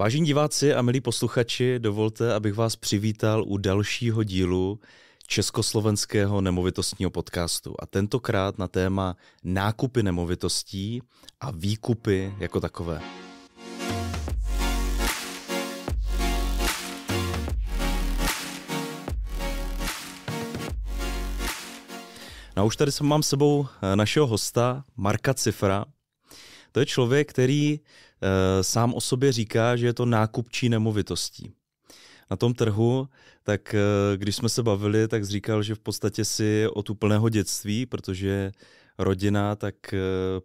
Vážení diváci a milí posluchači, dovolte, abych vás přivítal u dalšího dílu československého nemovitostního podcastu a tentokrát na téma nákupy nemovitostí a výkupy jako takové. No a už tady mám sebou eh, našeho hosta, Marka Cifra. To je člověk, který Eh, sám o sobě říká, že je to nákupčí nemovitostí. Na tom trhu, tak eh, když jsme se bavili, tak říkal, že v podstatě si od úplného dětství, protože rodina tak eh,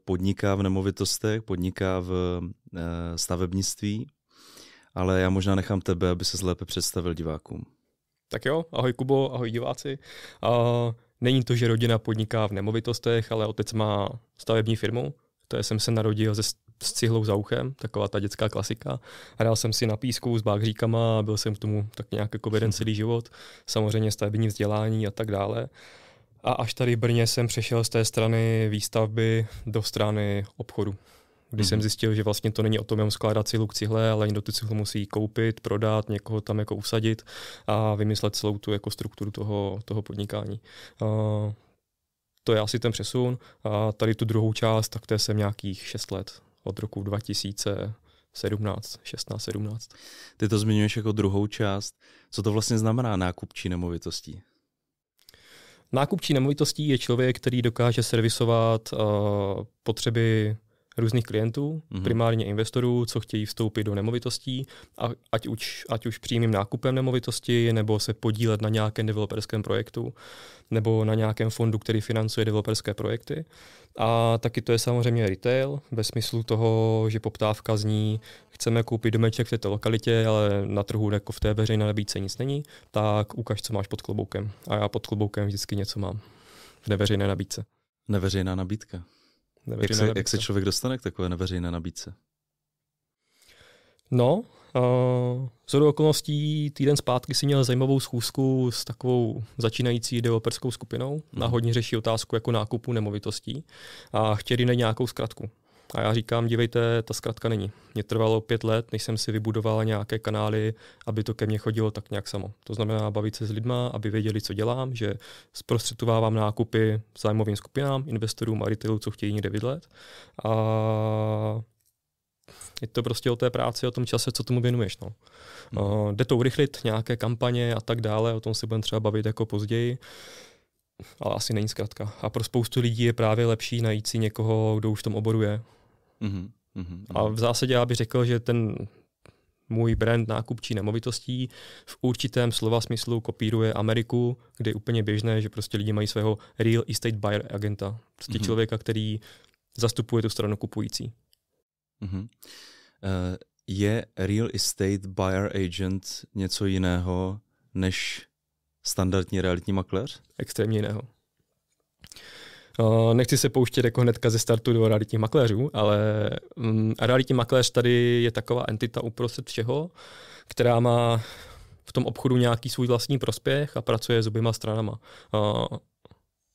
podniká v nemovitostech, podniká v stavebnictví, ale já možná nechám tebe, aby se lépe představil divákům. Tak jo, ahoj Kubo, ahoj diváci. A není to, že rodina podniká v nemovitostech, ale otec má stavební firmu. To jsem se narodil ze s cihlou za uchem, taková ta dětská klasika. Hrál jsem si na písku s a byl jsem k tomu tak nějak jako jeden hm. celý život, samozřejmě stavební vzdělání a tak dále. A až tady v Brně jsem přešel z té strany výstavby do strany obchodu kdy mm-hmm. jsem mhm. zjistil, že vlastně to není o tom, jenom skládat cihlu k cihle, ale někdo tu cihlu musí koupit, prodat, někoho tam jako usadit a vymyslet celou tu jako strukturu toho, toho podnikání. Uh, to je asi ten přesun. A tady tu druhou část, tak té jsem nějakých 6 let od roku 2000 17, 16, 17. Ty to zmiňuješ jako druhou část. Co to vlastně znamená nákupčí nemovitostí? Nákupčí nemovitostí je člověk, který dokáže servisovat uh, potřeby různých klientů, mm-hmm. primárně investorů, co chtějí vstoupit do nemovitostí, a ať už, ať už přímým nákupem nemovitosti, nebo se podílet na nějakém developerském projektu, nebo na nějakém fondu, který financuje developerské projekty. A taky to je samozřejmě retail, ve smyslu toho, že poptávka zní, chceme koupit domeček v této lokalitě, ale na trhu jako v té veřejné nabídce nic není, tak ukaž, co máš pod kloboukem. A já pod kloboukem vždycky něco mám v neveřejné nabídce. Neveřejná nabídka. Jak se, jak se člověk dostane k takové neveřejné nabídce? No, uh, z okolností týden zpátky si měl zajímavou schůzku s takovou začínající developerskou skupinou. Hmm. Na hodně řeší otázku jako nákupu nemovitostí a chtěli na nějakou zkratku. A já říkám, dívejte, ta zkrátka není. Mě trvalo pět let, než jsem si vybudoval nějaké kanály, aby to ke mně chodilo tak nějak samo. To znamená bavit se s lidma, aby věděli, co dělám, že zprostředovávám nákupy zájmovým skupinám, investorům a retailu, co chtějí někde bydlet. A je to prostě o té práci, o tom čase, co tomu věnuješ. No. Uh, jde to urychlit, nějaké kampaně a tak dále, o tom si budeme třeba bavit jako později. Uh, ale asi není zkrátka. A pro spoustu lidí je právě lepší najít si někoho, kdo už v tom oboru je. Mm-hmm. Mm-hmm. A mhm. v zásadě já bych řekl, že ten můj brand nákupčí nemovitostí v určitém slova smyslu kopíruje Ameriku, kde je úplně běžné, že prostě lidi mají svého real estate buyer agenta. Prostě mm-hmm. člověka, který zastupuje tu stranu kupující. Mm-hmm. Uh, je real estate buyer agent něco jiného než standardní realitní makléř? Extrémně jiného. Nechci se pouštět jako hnedka ze startu do realitních makléřů, ale mm, realitní makléř tady je taková entita uprostřed všeho, která má v tom obchodu nějaký svůj vlastní prospěch a pracuje s oběma stranama.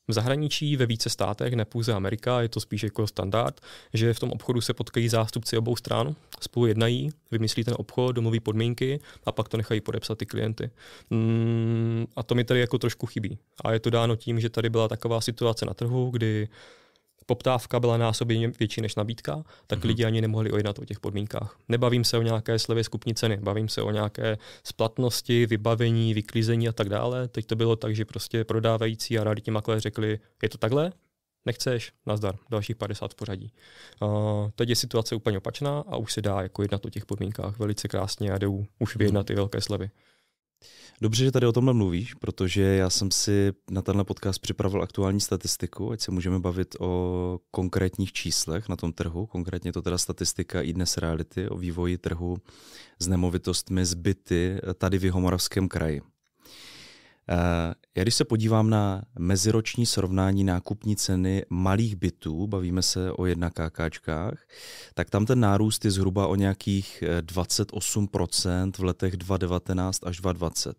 V zahraničí ve více státech, ne pouze Amerika, je to spíš jako standard, že v tom obchodu se potkají zástupci obou stran, spolu jednají, vymyslí ten obchod, domluví podmínky a pak to nechají podepsat ty klienty. Mm, a to mi tady jako trošku chybí. A je to dáno tím, že tady byla taková situace na trhu, kdy poptávka byla násobně větší než nabídka, tak mm-hmm. lidi ani nemohli ojednat o těch podmínkách. Nebavím se o nějaké slevě skupní ceny, bavím se o nějaké splatnosti, vybavení, vyklízení a tak dále. Teď to bylo tak, že prostě prodávající a realitní makléř řekli, je to takhle, nechceš, nazdar, dalších 50 pořadí. Uh, teď je situace úplně opačná a už se dá jako jednat o těch podmínkách velice krásně a jdou už vyjednat ty mhm. velké slevy. Dobře, že tady o tomhle mluvíš, protože já jsem si na tenhle podcast připravil aktuální statistiku, ať se můžeme bavit o konkrétních číslech na tom trhu, konkrétně to teda statistika i dnes reality o vývoji trhu s nemovitostmi, zbyty tady v Jihomoravském kraji. Eh, já když se podívám na meziroční srovnání nákupní ceny malých bytů, bavíme se o jedna KKčkách, tak tam ten nárůst je zhruba o nějakých 28% eh, v letech 2019 až 2020.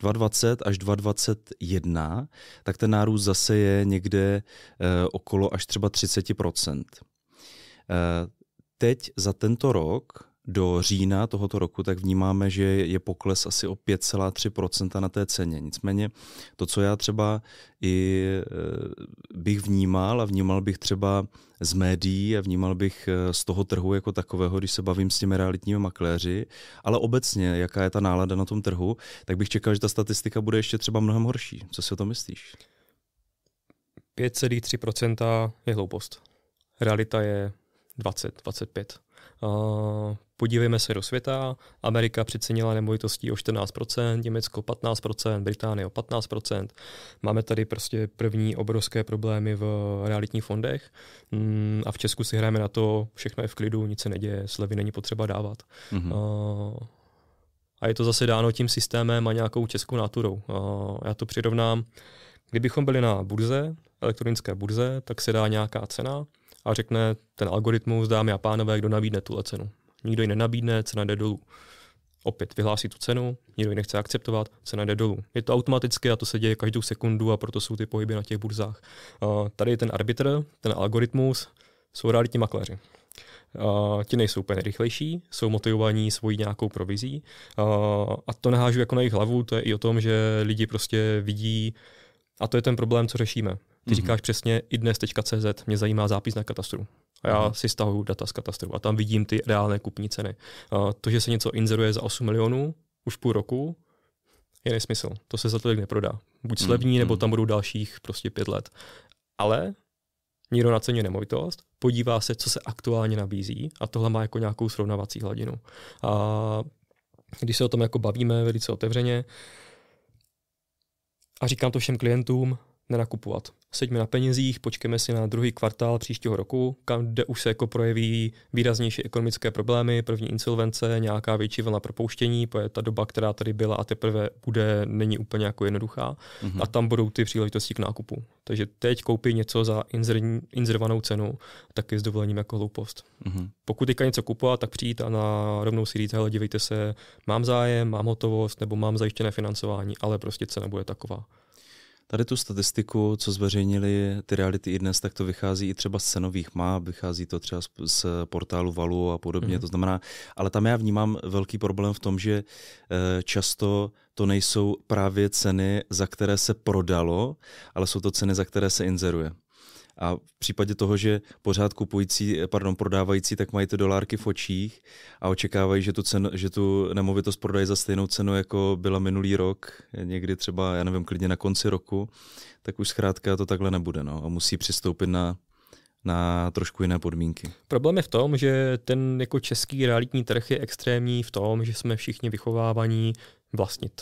2020 až 2021, tak ten nárůst zase je někde eh, okolo až třeba 30%. Teď za tento rok do října tohoto roku, tak vnímáme, že je pokles asi o 5,3% na té ceně. Nicméně to, co já třeba i eh, bych vnímal a vnímal bych třeba z médií a vnímal bych eh, z toho trhu jako takového, když se bavím s těmi realitními makléři, ale obecně, jaká je ta nálada na tom trhu, tak bych čekal, že ta statistika bude ještě třeba mnohem horší. Co si o tom myslíš? 5,3% je hloupost. Realita je 20, 25. Uh, podívejme se do světa, Amerika přecenila nemovitostí o 14%, Německo 15%, Británie o 15%. Máme tady prostě první obrovské problémy v realitních fondech mm, a v Česku si hrajeme na to, všechno je v klidu, nic se neděje, slevy není potřeba dávat. Mm-hmm. Uh, a je to zase dáno tím systémem a nějakou českou naturou. Uh, já to přirovnám, kdybychom byli na burze, elektronické burze, tak se dá nějaká cena a řekne ten algoritmus, dámy a pánové, kdo nabídne tuhle cenu nikdo ji nenabídne, cena jde dolů. Opět vyhlásí tu cenu, nikdo ji nechce akceptovat, cena jde dolů. Je to automaticky a to se děje každou sekundu a proto jsou ty pohyby na těch burzách. Uh, tady je ten arbitr, ten algoritmus, jsou realitní makléři. Uh, ti nejsou úplně rychlejší, jsou motivovaní svojí nějakou provizí uh, a to nehážu jako na jejich hlavu, to je i o tom, že lidi prostě vidí, a to je ten problém, co řešíme. Ty mm-hmm. říkáš přesně i dnes.cz, mě zajímá zápis na katastru a já mhm. si stahuju data z katastru a tam vidím ty reálné kupní ceny. A to, že se něco inzeruje za 8 milionů už půl roku, je nesmysl. To se za tolik neprodá. Buď slevní, mhm, nebo mhm. tam budou dalších prostě pět let. Ale někdo ceně nemovitost, podívá se, co se aktuálně nabízí a tohle má jako nějakou srovnavací hladinu. A když se o tom jako bavíme velice otevřeně a říkám to všem klientům, nenakupovat seďme na penězích, počkeme si na druhý kvartál příštího roku, kam, kde už se jako projeví výraznější ekonomické problémy, první insolvence, nějaká větší vlna propouštění, protože ta doba, která tady byla a teprve bude, není úplně jako jednoduchá. Mm-hmm. A tam budou ty příležitosti k nákupu. Takže teď koupí něco za inzerovanou cenu, je s dovolením jako hloupost. Mm-hmm. Pokud teďka něco kupovat, tak přijít a na rovnou si říct, hele, dívejte se, mám zájem, mám hotovost nebo mám zajištěné financování, ale prostě cena bude taková. Tady tu statistiku, co zveřejnili ty reality i dnes, tak to vychází i třeba z cenových map, vychází to třeba z, z portálu Valu a podobně. Mm-hmm. To znamená, ale tam já vnímám velký problém v tom, že e, často to nejsou právě ceny, za které se prodalo, ale jsou to ceny, za které se inzeruje. A v případě toho, že pořád kupující, eh, pardon, prodávající, tak mají ty dolárky v očích a očekávají, že tu, cenu, že tu nemovitost prodají za stejnou cenu, jako byla minulý rok, někdy třeba, já nevím, klidně na konci roku, tak už zkrátka to takhle nebude. No. A musí přistoupit na na trošku jiné podmínky. Problém je v tom, že ten jako český realitní trh je extrémní v tom, že jsme všichni vychovávaní vlastnit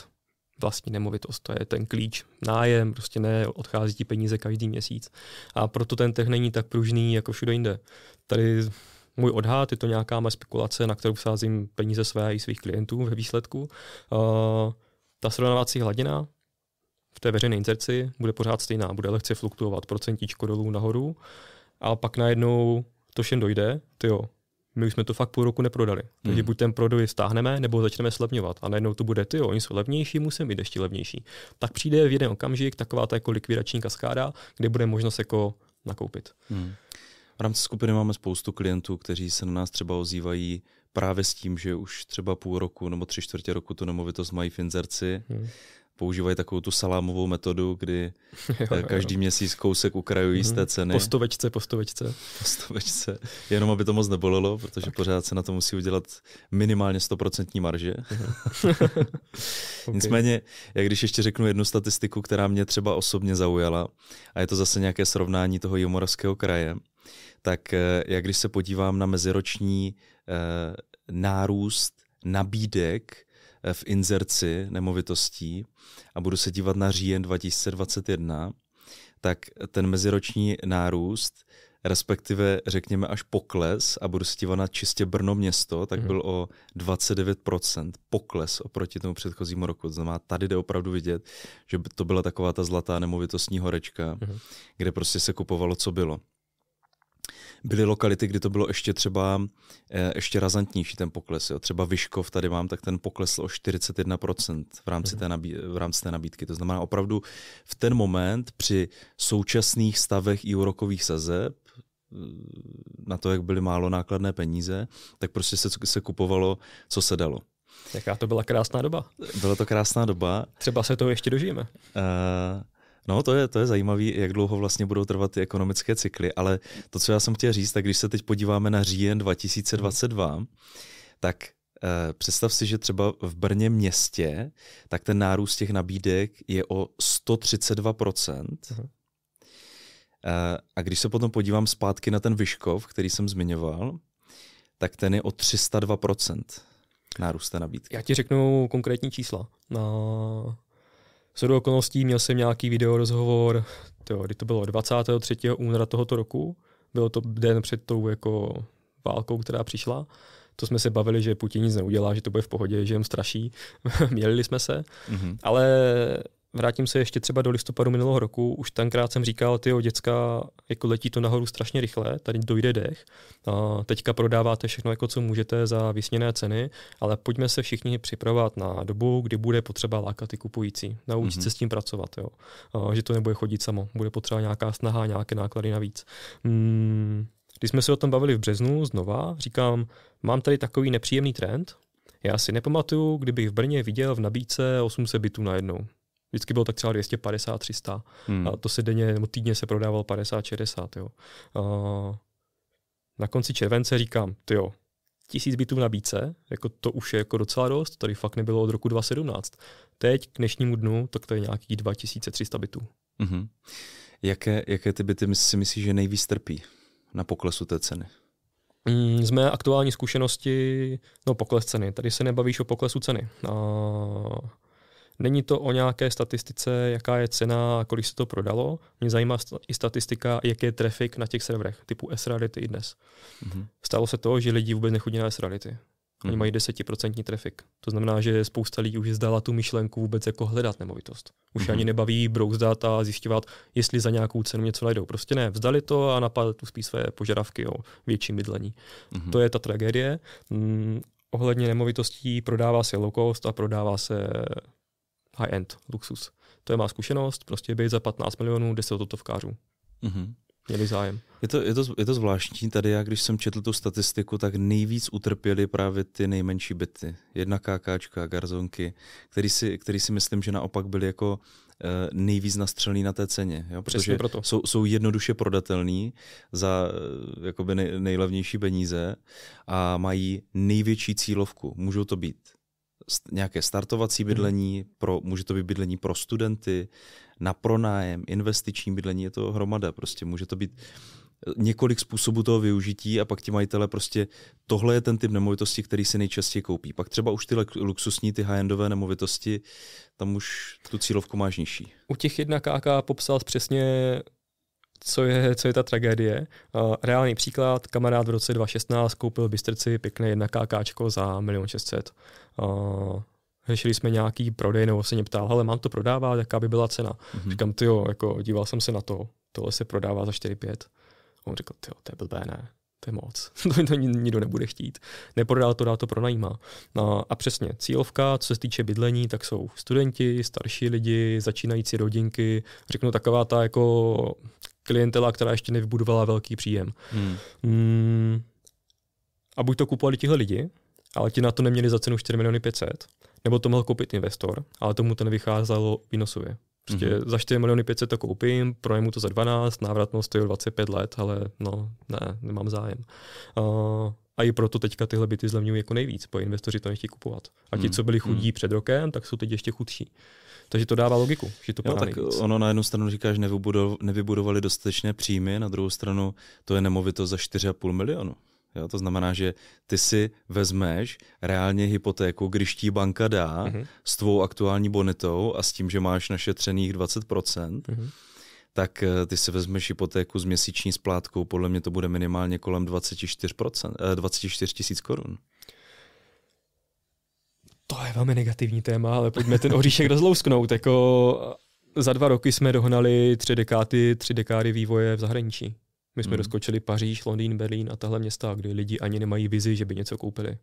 vlastní nemovitost. To je ten klíč, nájem, prostě ne, odchází ti peníze každý měsíc. A proto ten trh není tak pružný jako všude jinde. Tady můj odhad, je to nějaká má spekulace, na kterou sázím peníze své i svých klientů ve výsledku. Uh, ta srovnávací hladina v té veřejné inzerci bude pořád stejná, bude lehce fluktuovat procentičko dolů nahoru a pak najednou to všem dojde, ty jo, my už jsme to fakt půl roku neprodali. Takže hmm. buď ten prodej stáhneme, nebo začneme slevňovat. A najednou to bude, ty jo, oni jsou levnější, musím být ještě levnější. Tak přijde v jeden okamžik taková ta jako likvidační kaskáda, kde bude možnost jako nakoupit. Hmm. V rámci skupiny máme spoustu klientů, kteří se na nás třeba ozývají právě s tím, že už třeba půl roku nebo tři čtvrtě roku tu nemovitost mají v inzerci. Hmm používají takovou tu salámovou metodu, kdy eh, jo, každý měsíc kousek ukrajují z té mhm. ceny. Postovečce, postovečce, postovečce. Jenom aby to moc nebolelo, protože tak. pořád se na to musí udělat minimálně 100% marže. Mhm. okay. Nicméně, jak když ještě řeknu jednu statistiku, která mě třeba osobně zaujala, a je to zase nějaké srovnání toho jomoravského kraje, tak eh, jak když se podívám na meziroční eh, nárůst nabídek v inzerci nemovitostí a budu se dívat na říjen 2021, tak ten meziroční nárůst, respektive řekněme až pokles, a budu se dívat na čistě Brno město, tak mhm. byl o 29% pokles oproti tomu předchozímu roku. To znamená, tady jde opravdu vidět, že to byla taková ta zlatá nemovitostní horečka, mhm. kde prostě se kupovalo, co bylo byly lokality, kdy to bylo ještě třeba eh, ještě razantnější ten pokles. Jo. Třeba Vyškov tady mám, tak ten poklesl o 41% v rámci, mhm. té nabí, v rámci té nabídky. To znamená opravdu v ten moment při současných stavech i úrokových sazeb eh, na to, jak byly málo nákladné peníze, tak prostě se, se kupovalo, co se dalo. Jaká to byla krásná doba. Byla to krásná doba. Třeba se toho ještě dožijeme. Uh, No, to je, to je zajímavé, jak dlouho vlastně budou trvat ty ekonomické cykly, ale to, co já jsem chtěl říct, tak když se teď podíváme na říjen 2022, hmm. tak eh, představ si, že třeba v Brně městě, tak ten nárůst těch nabídek je o 132%. Uh-huh. Hmm. Eh, a když se potom podívám zpátky na ten Vyškov, který jsem zmiňoval, tak ten je o 302% nárůst té nabídky. Já ti řeknu konkrétní čísla. Na Shodou okolností měl jsem nějaký videorozhovor, to, kdy to bylo 23. února tohoto roku, bylo to den před tou jako válkou, která přišla. To jsme se bavili, že Putin nic neudělá, že to bude v pohodě, že jim straší. Mělili jsme se, mm-hmm. ale vrátím se ještě třeba do listopadu minulého roku, už tenkrát jsem říkal, ty děcka, jako letí to nahoru strašně rychle, tady dojde dech, a teďka prodáváte všechno, jako co můžete za vysněné ceny, ale pojďme se všichni připravovat na dobu, kdy bude potřeba lákat ty kupující, naučit mm-hmm. se s tím pracovat, jo. A, že to nebude chodit samo, bude potřeba nějaká snaha, nějaké náklady navíc. Hmm. Když jsme se o tom bavili v březnu znova, říkám, mám tady takový nepříjemný trend, já si nepamatuju, kdybych v Brně viděl v nabídce 800 bytů najednou. Vždycky bylo tak třeba 250, 300. Hmm. A to se denně nebo týdně se prodával 50, 60. Jo. Uh, na konci července říkám, ty jo, tisíc bytů v nabídce, jako to už je jako docela dost, tady fakt nebylo od roku 2017. Teď k dnešnímu dnu, tak to je nějakých 2300 bytů. Mm-hmm. Jaké, jaké ty byty si myslíš, že nejvíc trpí na poklesu té ceny? Mm, z mé aktuální zkušenosti, no pokles ceny, tady se nebavíš o poklesu ceny. A Není to o nějaké statistice, jaká je cena a kolik se to prodalo. Mě zajímá i statistika, jaký je trafik na těch serverech, typu S-Reality i dnes. Mm-hmm. Stalo se to, že lidi vůbec nechodí na S-Reality. Oni mhm. mají desetiprocentní trafik. To znamená, že spousta lidí už zdala tu myšlenku vůbec jako hledat nemovitost. Už mm-hmm. ani nebaví brouzdat a zjišťovat, jestli za nějakou cenu něco najdou. Prostě ne, vzdali to a napadli tu spíš své požadavky o větší bydlení. Mm-hmm. To je ta tragédie. Mm, ohledně nemovitostí prodává se low cost a prodává se high-end luxus. To je má zkušenost, prostě být za 15 milionů 10 totovkářů. Mm-hmm. Měli zájem. Je to, je, to, je to zvláštní, tady já když jsem četl tu statistiku, tak nejvíc utrpěli právě ty nejmenší byty. Jedna kákáčka, garzonky, který si, který si myslím, že naopak byly jako eh, nejvíc nastřelný na té ceně. Jo? Protože proto. jsou, jsou jednoduše prodatelný za eh, jakoby nej, nejlevnější peníze a mají největší cílovku. Můžou to být nějaké startovací mhm. bydlení, pro, může to být bydlení pro studenty, na pronájem, investiční bydlení, je to hromada. Prostě může to být eh, několik způsobů toho využití a pak ti majitele prostě tohle je ten typ nemovitosti, který si nejčastěji koupí. Pak třeba už ty luxusní, ty high-endové nemovitosti, tam už tu cílovku máš nižší. U těch jedna KK popsal přesně co je, co je ta tragédie. Uh, reálný příklad, kamarád v roce 2016 koupil Bystrci pěkné 1 KK za 1 600 000 uh, řešili jsme nějaký prodej, nebo se mě ptal, ale mám to prodávat, jaká by byla cena. Mm-hmm. Říkám, ty jo, jako díval jsem se na to, tohle se prodává za 4-5. On řekl, ty to je blbé, ne, to je moc, to, to nikdo nebude chtít. Neprodal to, dá to pronajímá. No, a přesně, cílovka, co se týče bydlení, tak jsou studenti, starší lidi, začínající rodinky, řeknu taková ta jako klientela, která ještě nevybudovala velký příjem. Hmm. Mm, a buď to kupovali tihle lidi, ale ti na to neměli za cenu 4 miliony 500, nebo to mohl koupit investor, ale tomu to nevycházelo výnosově. Prostě mm-hmm. za 4 miliony 500 to koupím, projemu to za 12, návratnost je 25 let, ale no, ne, nemám zájem. Uh, a i proto teďka tyhle byty zlevňují jako nejvíc, bo investoři to nechtějí kupovat. A ti, mhm. co byli mhm. chudí mm. před rokem, tak jsou teď ještě chudší. Takže to dává logiku, že to jo, tak nejvíc. ono na jednu stranu říkáš, nevybudovali dostatečné příjmy, na druhou stranu to je nemovitost za 4,5 milionu. Jo, to znamená, že ty si vezmeš reálně hypotéku, když ti banka dá mm-hmm. s tvou aktuální bonitou a s tím, že máš našetřených 20%, mm-hmm. tak eh, ty si vezmeš hypotéku s měsíční splátkou, podle mě to bude minimálně kolem 24%, eh, 24 tisíc korun. To je velmi negativní téma, ale pojďme ten oříšek rozlousknout. Jako eh, za dva roky jsme dohnali tři dekády, tři dekády vývoje v zahraničí. My jsme hmm. doskočili Paříž, Londýn, Berlín a tahle města, kde lidi ani nemají vizi, že by něco koupili.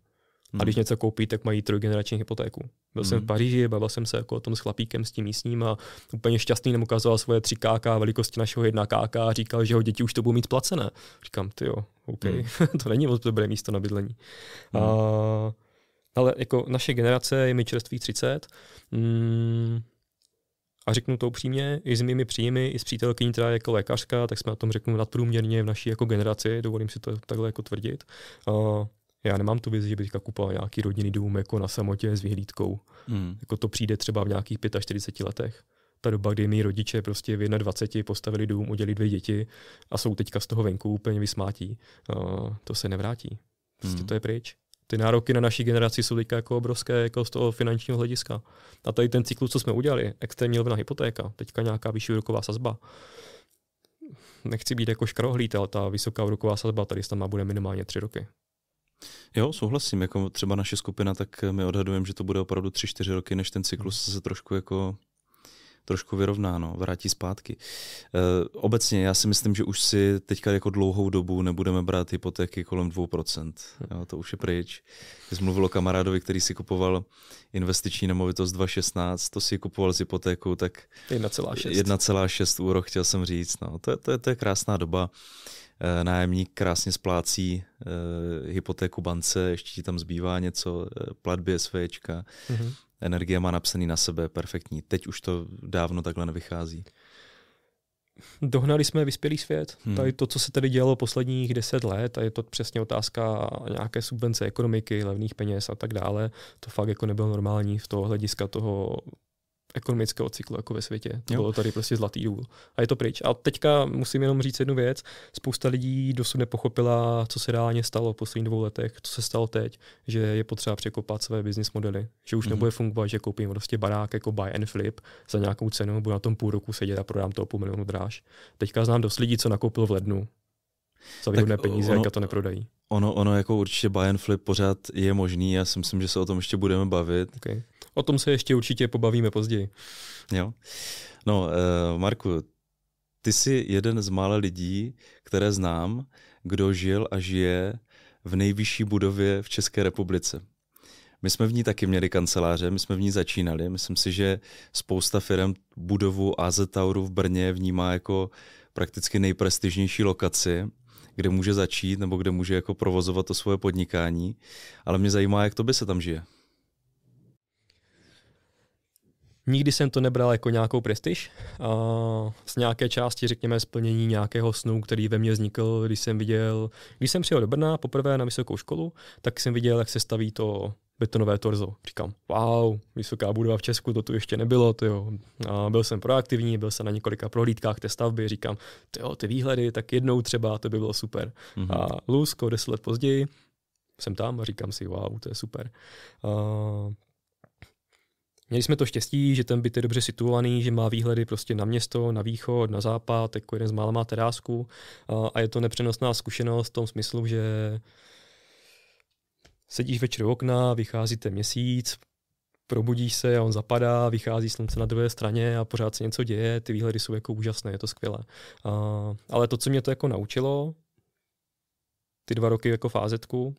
Hmm. A když něco koupí, tak mají trojgenerační hypotéku. Byl hmm. jsem v hmm. Paříži, bavil jsem se jako o tom s chlapíkem, s tím místním a úplně šťastný nám ukazoval svoje 3 KK velikosti našeho 1 KK a říkal, že ho děti už to budou mít placené. Říkám, ty jo, OK, hmm. to není moc dobré místo na bydlení. Hmm. A, ale jako naše generace je mi čerstvých 30. Mm, a řeknu to upřímně, i s mými příjmy, i s přítelkyní, která je jako lékařka, tak jsme na tom řeknu nadprůměrně v naší jako generaci, dovolím si to takhle jako tvrdit. Uh, já nemám tu vizi, že bych kupoval nějaký rodinný dům jako na samotě s vyhlídkou. Mm. Jako to přijde třeba v nějakých 45 letech. Ta doba, kdy mi rodiče prostě v 21 postavili dům, udělili dvě děti a jsou teďka z toho venku úplně vysmátí, uh, to se nevrátí. Prostě mm. to je pryč ty nároky na naší generaci jsou teď jako obrovské jako z toho finančního hlediska. A tady ten cyklus, co jsme udělali, extrémní levná hypotéka, teďka nějaká vyšší úroková sazba. Nechci být jako škarohlít, ale ta vysoká úroková sazba tady tam bude minimálně tři roky. Jo, souhlasím. Jako třeba naše skupina, tak my odhadujeme, že to bude opravdu tři čtyři roky, než ten cyklus hmm. se trošku jako trošku vyrovnáno, vrátí zpátky. E, obecně já si myslím, že už si teďka jako dlouhou dobu nebudeme brát hypotéky kolem 2%. Jo, to už je pryč. Když mluvil o kamarádovi, který si kupoval investiční nemovitost 2,16, to si kupoval s hypotékou, tak 1,6 úrok chtěl jsem říct. No, to, je, to, je, to je krásná doba. E, nájemník krásně splácí e, hypotéku bance, ještě ti tam zbývá něco, platby SVčka. Mm-hmm energie má napsaný na sebe, perfektní. Teď už to dávno takhle nevychází. Dohnali jsme vyspělý svět. Hmm. Tady to, co se tady dělo posledních deset let, a je to přesně otázka nějaké subvence ekonomiky, levných peněz a tak dále, to fakt jako nebylo normální v toho hlediska toho ekonomického cyklu jako ve světě. To jo. bylo tady prostě zlatý důl. A je to pryč. A teďka musím jenom říct jednu věc. Spousta lidí dosud nepochopila, co se reálně stalo v posledních dvou letech, co se stalo teď, že je potřeba překopat své business modely, že už mm-hmm. nebude fungovat, že koupím prostě barák jako buy and flip za nějakou cenu, budu na tom půl roku sedět a prodám to o půl milionu dráž. Teďka znám dost lidí, co nakoupil v lednu, za výhodné peníze, jak to neprodají. Ono, ono jako určitě buy and flip pořád je možný, já si myslím, že se o tom ještě budeme bavit. Okay. O tom se ještě určitě pobavíme později. Jo. No, uh, Marku, ty jsi jeden z mála lidí, které znám, kdo žil a žije v nejvyšší budově v České republice. My jsme v ní taky měli kanceláře, my jsme v ní začínali. Myslím si, že spousta firm budovu AZ Tauru v Brně vnímá jako prakticky nejprestižnější lokaci, kde může začít nebo kde může jako provozovat to svoje podnikání. Ale mě zajímá, jak to by se tam žije. Nikdy jsem to nebral jako nějakou prestiž. A z nějaké části, řekněme, splnění nějakého snu, který ve mně vznikl, když jsem viděl, když jsem přijel do Brna poprvé na vysokou školu, tak jsem viděl, jak se staví to betonové torzo. Říkám, wow, vysoká budova v Česku, to tu ještě nebylo, to jo. A byl jsem proaktivní, byl jsem na několika prohlídkách té stavby, říkám, to jo, ty výhledy, tak jednou třeba, to by bylo super. Mm-hmm. A Lusko, deset let později, jsem tam a říkám si, wow, to je super. A Měli jsme to štěstí, že ten byt je dobře situovaný, že má výhledy prostě na město, na východ, na západ, jako jeden z mála má terásku a je to nepřenosná zkušenost v tom smyslu, že sedíš večer u okna, vycházíte měsíc, probudíš se a on zapadá, vychází slunce na druhé straně a pořád se něco děje, ty výhledy jsou jako úžasné, je to skvělé. ale to, co mě to jako naučilo, ty dva roky jako fázetku,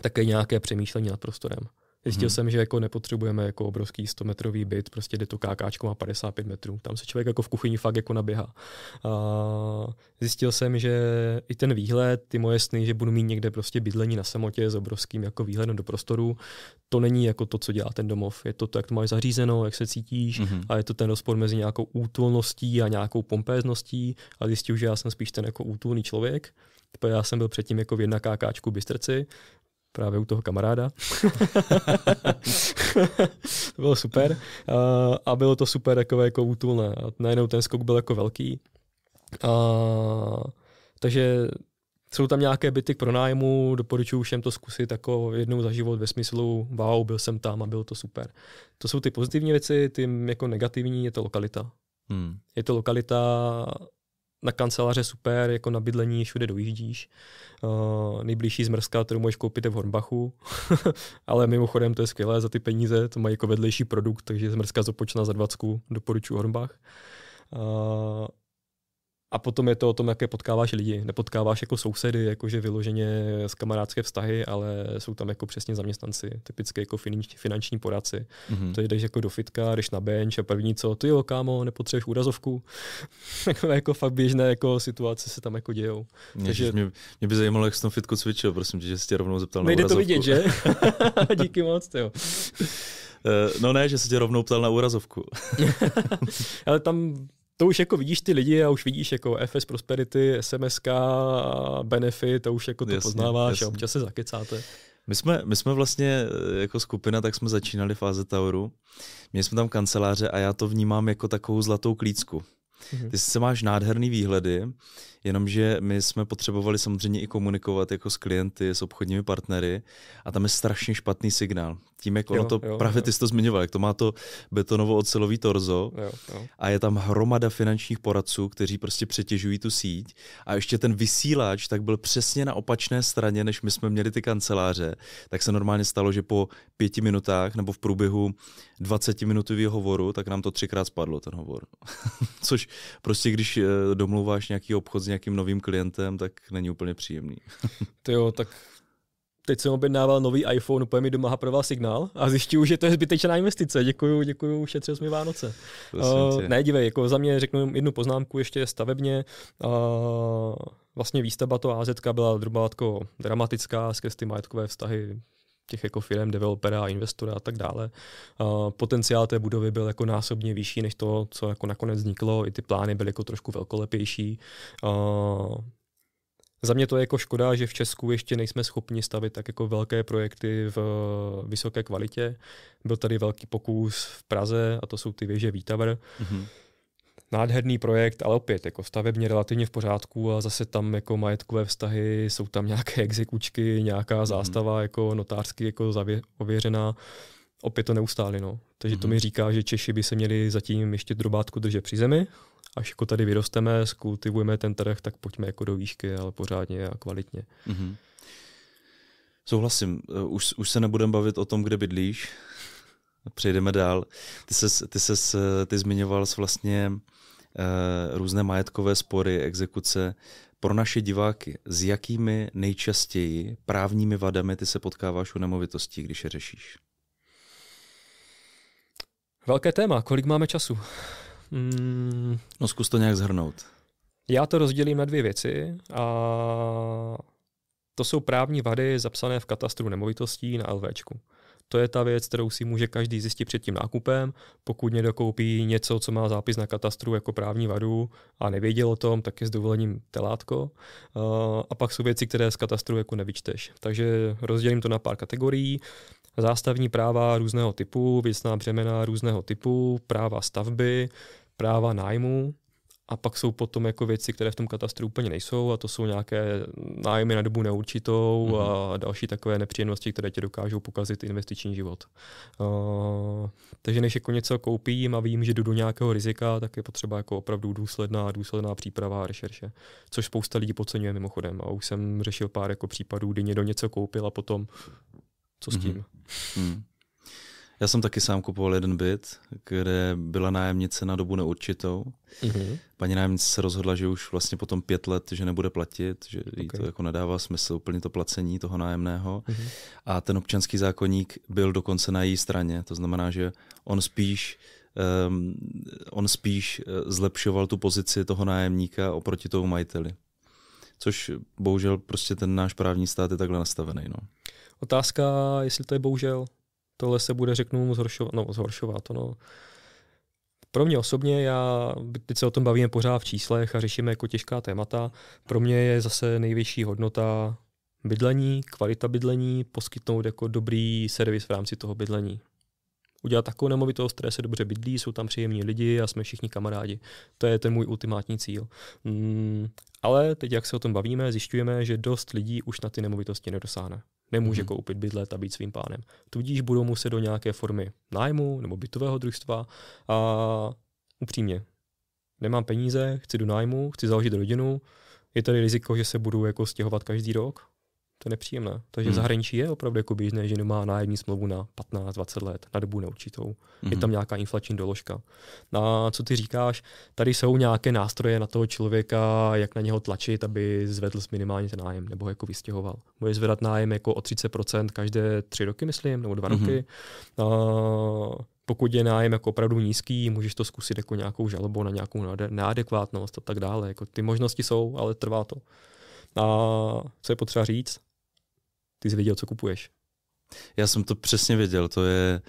také nějaké přemýšlení nad prostorem. Zjistil hmm. jsem, že jako nepotřebujeme jako obrovský 100 metrový byt, prostě jde to kákáčko má 55 metrů. Tam se člověk jako v kuchyni fakt jako naběhá. A zjistil jsem, že i ten výhled, ty moje sny, že budu mít někde prostě bydlení na samotě s obrovským jako výhledem do prostoru, to není jako to, co dělá ten domov. Je to to, jak to máš zařízeno, jak se cítíš hmm. a je to ten rozpor mezi nějakou útulností a nějakou pompézností a zjistil, že já jsem spíš ten jako útulný člověk. Já jsem byl předtím jako v jedna kákáčku Bystrci, právě u toho kamaráda. to bylo super. A, bylo to super takové jako útulné. A najednou ten skok byl jako velký. A, takže jsou tam nějaké byty k pronájmu, doporučuji všem to zkusit jako jednou za život ve smyslu wow, byl jsem tam a bylo to super. To jsou ty pozitivní věci, ty jako negativní je to lokalita. Hmm. Je to lokalita na kanceláře super, jako na bydlení všude dojíždíš. Uh, nejbližší zmrzka, kterou můžeš koupit, je v Hornbachu. Ale mimochodem to je skvělé za ty peníze, to mají jako vedlejší produkt, takže zmrzka z za 20, doporučuji Hornbach. Uh, a potom je to o tom, jaké potkáváš lidi. Nepotkáváš jako sousedy, jakože vyloženě z kamarádské vztahy, ale jsou tam jako přesně zaměstnanci, typicky jako finanční, finanční poradci. Mm-hmm. To jdeš jako do fitka, jdeš na bench a první co, ty jo, kámo, nepotřebuješ úrazovku. Takové jako fakt běžné jako situace se tam jako dějou. Mě, Takže... mě, mě, by zajímalo, jak jsi tam fitku cvičil, prosím tě, že jsi tě rovnou zeptal Nejde na úrazovku. to vidět, že? Díky moc, jo. Eh, no ne, že se tě rovnou ptal na úrazovku. ale tam to už jako vidíš ty lidi a už vidíš jako FS Prosperity, SMSK, Benefit, to už jako to jasně, poznáváš jasně. a občas se zakecáte. My jsme, my jsme vlastně eh, jako skupina, tak jsme začínali fáze Tauru. Měli jsme tam kanceláře a já to vnímám jako takovou zlatou klícku. Mhm. Ty se máš nádherný výhledy, jenomže my jsme potřebovali samozřejmě i komunikovat jako s klienty, s obchodními partnery a tam je strašně špatný signál tím, jak ono jo, to, jo, právě jo. ty jsi to zmiňoval, jak to má to betonovo-ocelový torzo jo, jo. a je tam hromada finančních poradců, kteří prostě přetěžují tu síť a ještě ten vysílač tak byl přesně na opačné straně, než my jsme měli ty kanceláře, tak se normálně stalo, že po pěti minutách nebo v průběhu 20 minutového hovoru, tak nám to třikrát spadlo ten hovor. Což prostě, když eh, domluváš nějaký obchod s nějakým novým klientem, tak není úplně příjemný. ty jo, tak teď jsem objednával nový iPhone, úplně mi doma haproval signál a zjišťuju, že to je zbytečná investice. Děkuju, děkuju, šetřil jsme Vánoce. Uh, ne, dívej, jako za mě řeknu jednu poznámku ještě stavebně. Uh, vlastně výstavba to AZ byla zhruba dramatická skrz ty majetkové vztahy těch jako firm, developera a investora a tak dále. Uh, potenciál té budovy byl jako násobně vyšší než to, co jako nakonec vzniklo. I ty plány byly jako trošku velkolepější. Uh, za mě to je jako škoda, že v Česku ještě nejsme schopni stavit tak jako velké projekty v eh, vysoké kvalitě. Byl tady velký pokus v Praze a to jsou ty věže Vítavr. Mm-hmm. Nádherný projekt, ale opět jako stavebně relativně v pořádku a zase tam jako majetkové vztahy, jsou tam nějaké exekučky, nějaká mhm. zástava mm-hmm. jako notářsky jako zavě- ověřená opět to neustáli. No. Takže mm-hmm. to mhm. mi říká, že Češi by se měli zatím ještě drobátku držet při zemi, až jako tady vyrosteme, skultivujeme ten trh, tak pojďme jako do výšky, ale pořádně a kvalitně. Mm-hmm. Souhlasím. E, už, už se nebudeme bavit o tom, kde bydlíš. Přejdeme dál. Ty, ses, ty, ses, e, ty zmiňoval jsi vlastně uh, různé majetkové spory, exekuce. Pro naše diváky, s jakými nejčastěji právními vadami ty se potkáváš u nemovitostí, když je řešíš? Velké téma. Kolik máme času? Mm. No zkus to nějak zhrnout. Já to rozdělím na dvě věci a to jsou právní vady zapsané v katastru nemovitostí na LVčku. To je ta věc, kterou si může každý zjistit před tím nákupem. Pokud někdo koupí něco, co má zápis na katastru jako právní vadu a nevěděl o tom, tak je s dovolením telátko. Eh, a pak jsou věci, které z katastru jako nevyčteš. Takže rozdělím to na pár kategorií. Zástavní práva různého typu, věcná břemena různého typu, práva stavby, práva nájmu a pak jsou potom jako věci, které v tom katastru úplně nejsou a to jsou nějaké nájmy na dobu neurčitou mm-hmm. a mhm. další takové nepříjemnosti, které ti dokážou pokazit investiční život. Uh, takže než jako něco koupím a vím, že jdu do nějakého rizika, tak je potřeba jako opravdu důsledná, důsledná příprava a rešerše, což spousta lidí podceňuje mimochodem. A už jsem řešil pár jako případů, kdy někdo něco koupil a potom co s mhm. tím. Mm-hmm. mm hmm já jsem taky sám kupoval jeden byt, kde byla nájemnice na dobu neurčitou. Mm-hmm. Paní nájemnice se rozhodla, že už vlastně potom pět let, že nebude platit, že okay. jí to jako nedává smysl úplně to placení toho nájemného. Mm-hmm. A ten občanský zákonník byl dokonce na její straně. To znamená, že on spíš um, on spíš eh, zlepšoval tu pozici toho nájemníka oproti tomu majiteli. Což bohužel prostě ten náš právní stát je takhle nastavený. No. Otázka, jestli to je bohužel, tohle se bude, řeknu, zhoršovat, no, zhoršovat, no. Pro mě osobně, já teď se o tom bavíme pořád v číslech a řešíme jako těžká témata. Pro mě je zase nejvyšší hodnota bydlení, kvalita bydlení, poskytnout jako dobrý servis v rámci toho bydlení. Udělat takovou nemovitost, které se dobře bydlí, jsou tam příjemní lidi a jsme všichni kamarádi. To je ten můj ultimátní cíl. Mm, ale teď, jak se o tom bavíme, zjišťujeme, že dost lidí už na ty nemovitosti nedosáhne nemůže hmm. koupit bydlet a být svým pánem. Tudíž budou muset do nějaké formy nájmu nebo bytového družstva a upřímně, nemám peníze, chci do nájmu, chci založit rodinu, je tady riziko, že se budu jako stěhovat každý rok, to je nepříjemné. Takže hmm. zahraničí je opravdu jako běžné, že nemá nájemní smlouvu na 15-20 let, na dobu neurčitou. Hmm. Je tam hmm. nějaká inflační doložka. Na no co ty říkáš, tady jsou nějaké nástroje na toho člověka, jak na něho tlačit, aby zvedl minimálně ten nájem nebo jako vystěhoval. Může zvedat nájem jako o 30% každé tři roky, myslím, nebo dva hmm. roky. A pokud je nájem jako opravdu nízký, můžeš to zkusit jako nějakou žalobu na nějakou neadekvátnost a tak dále. Jako ty možnosti jsou, ale trvá to. A co je potřeba říct? Ty jsi věděl, co kupuješ. Já jsem to přesně věděl, to je...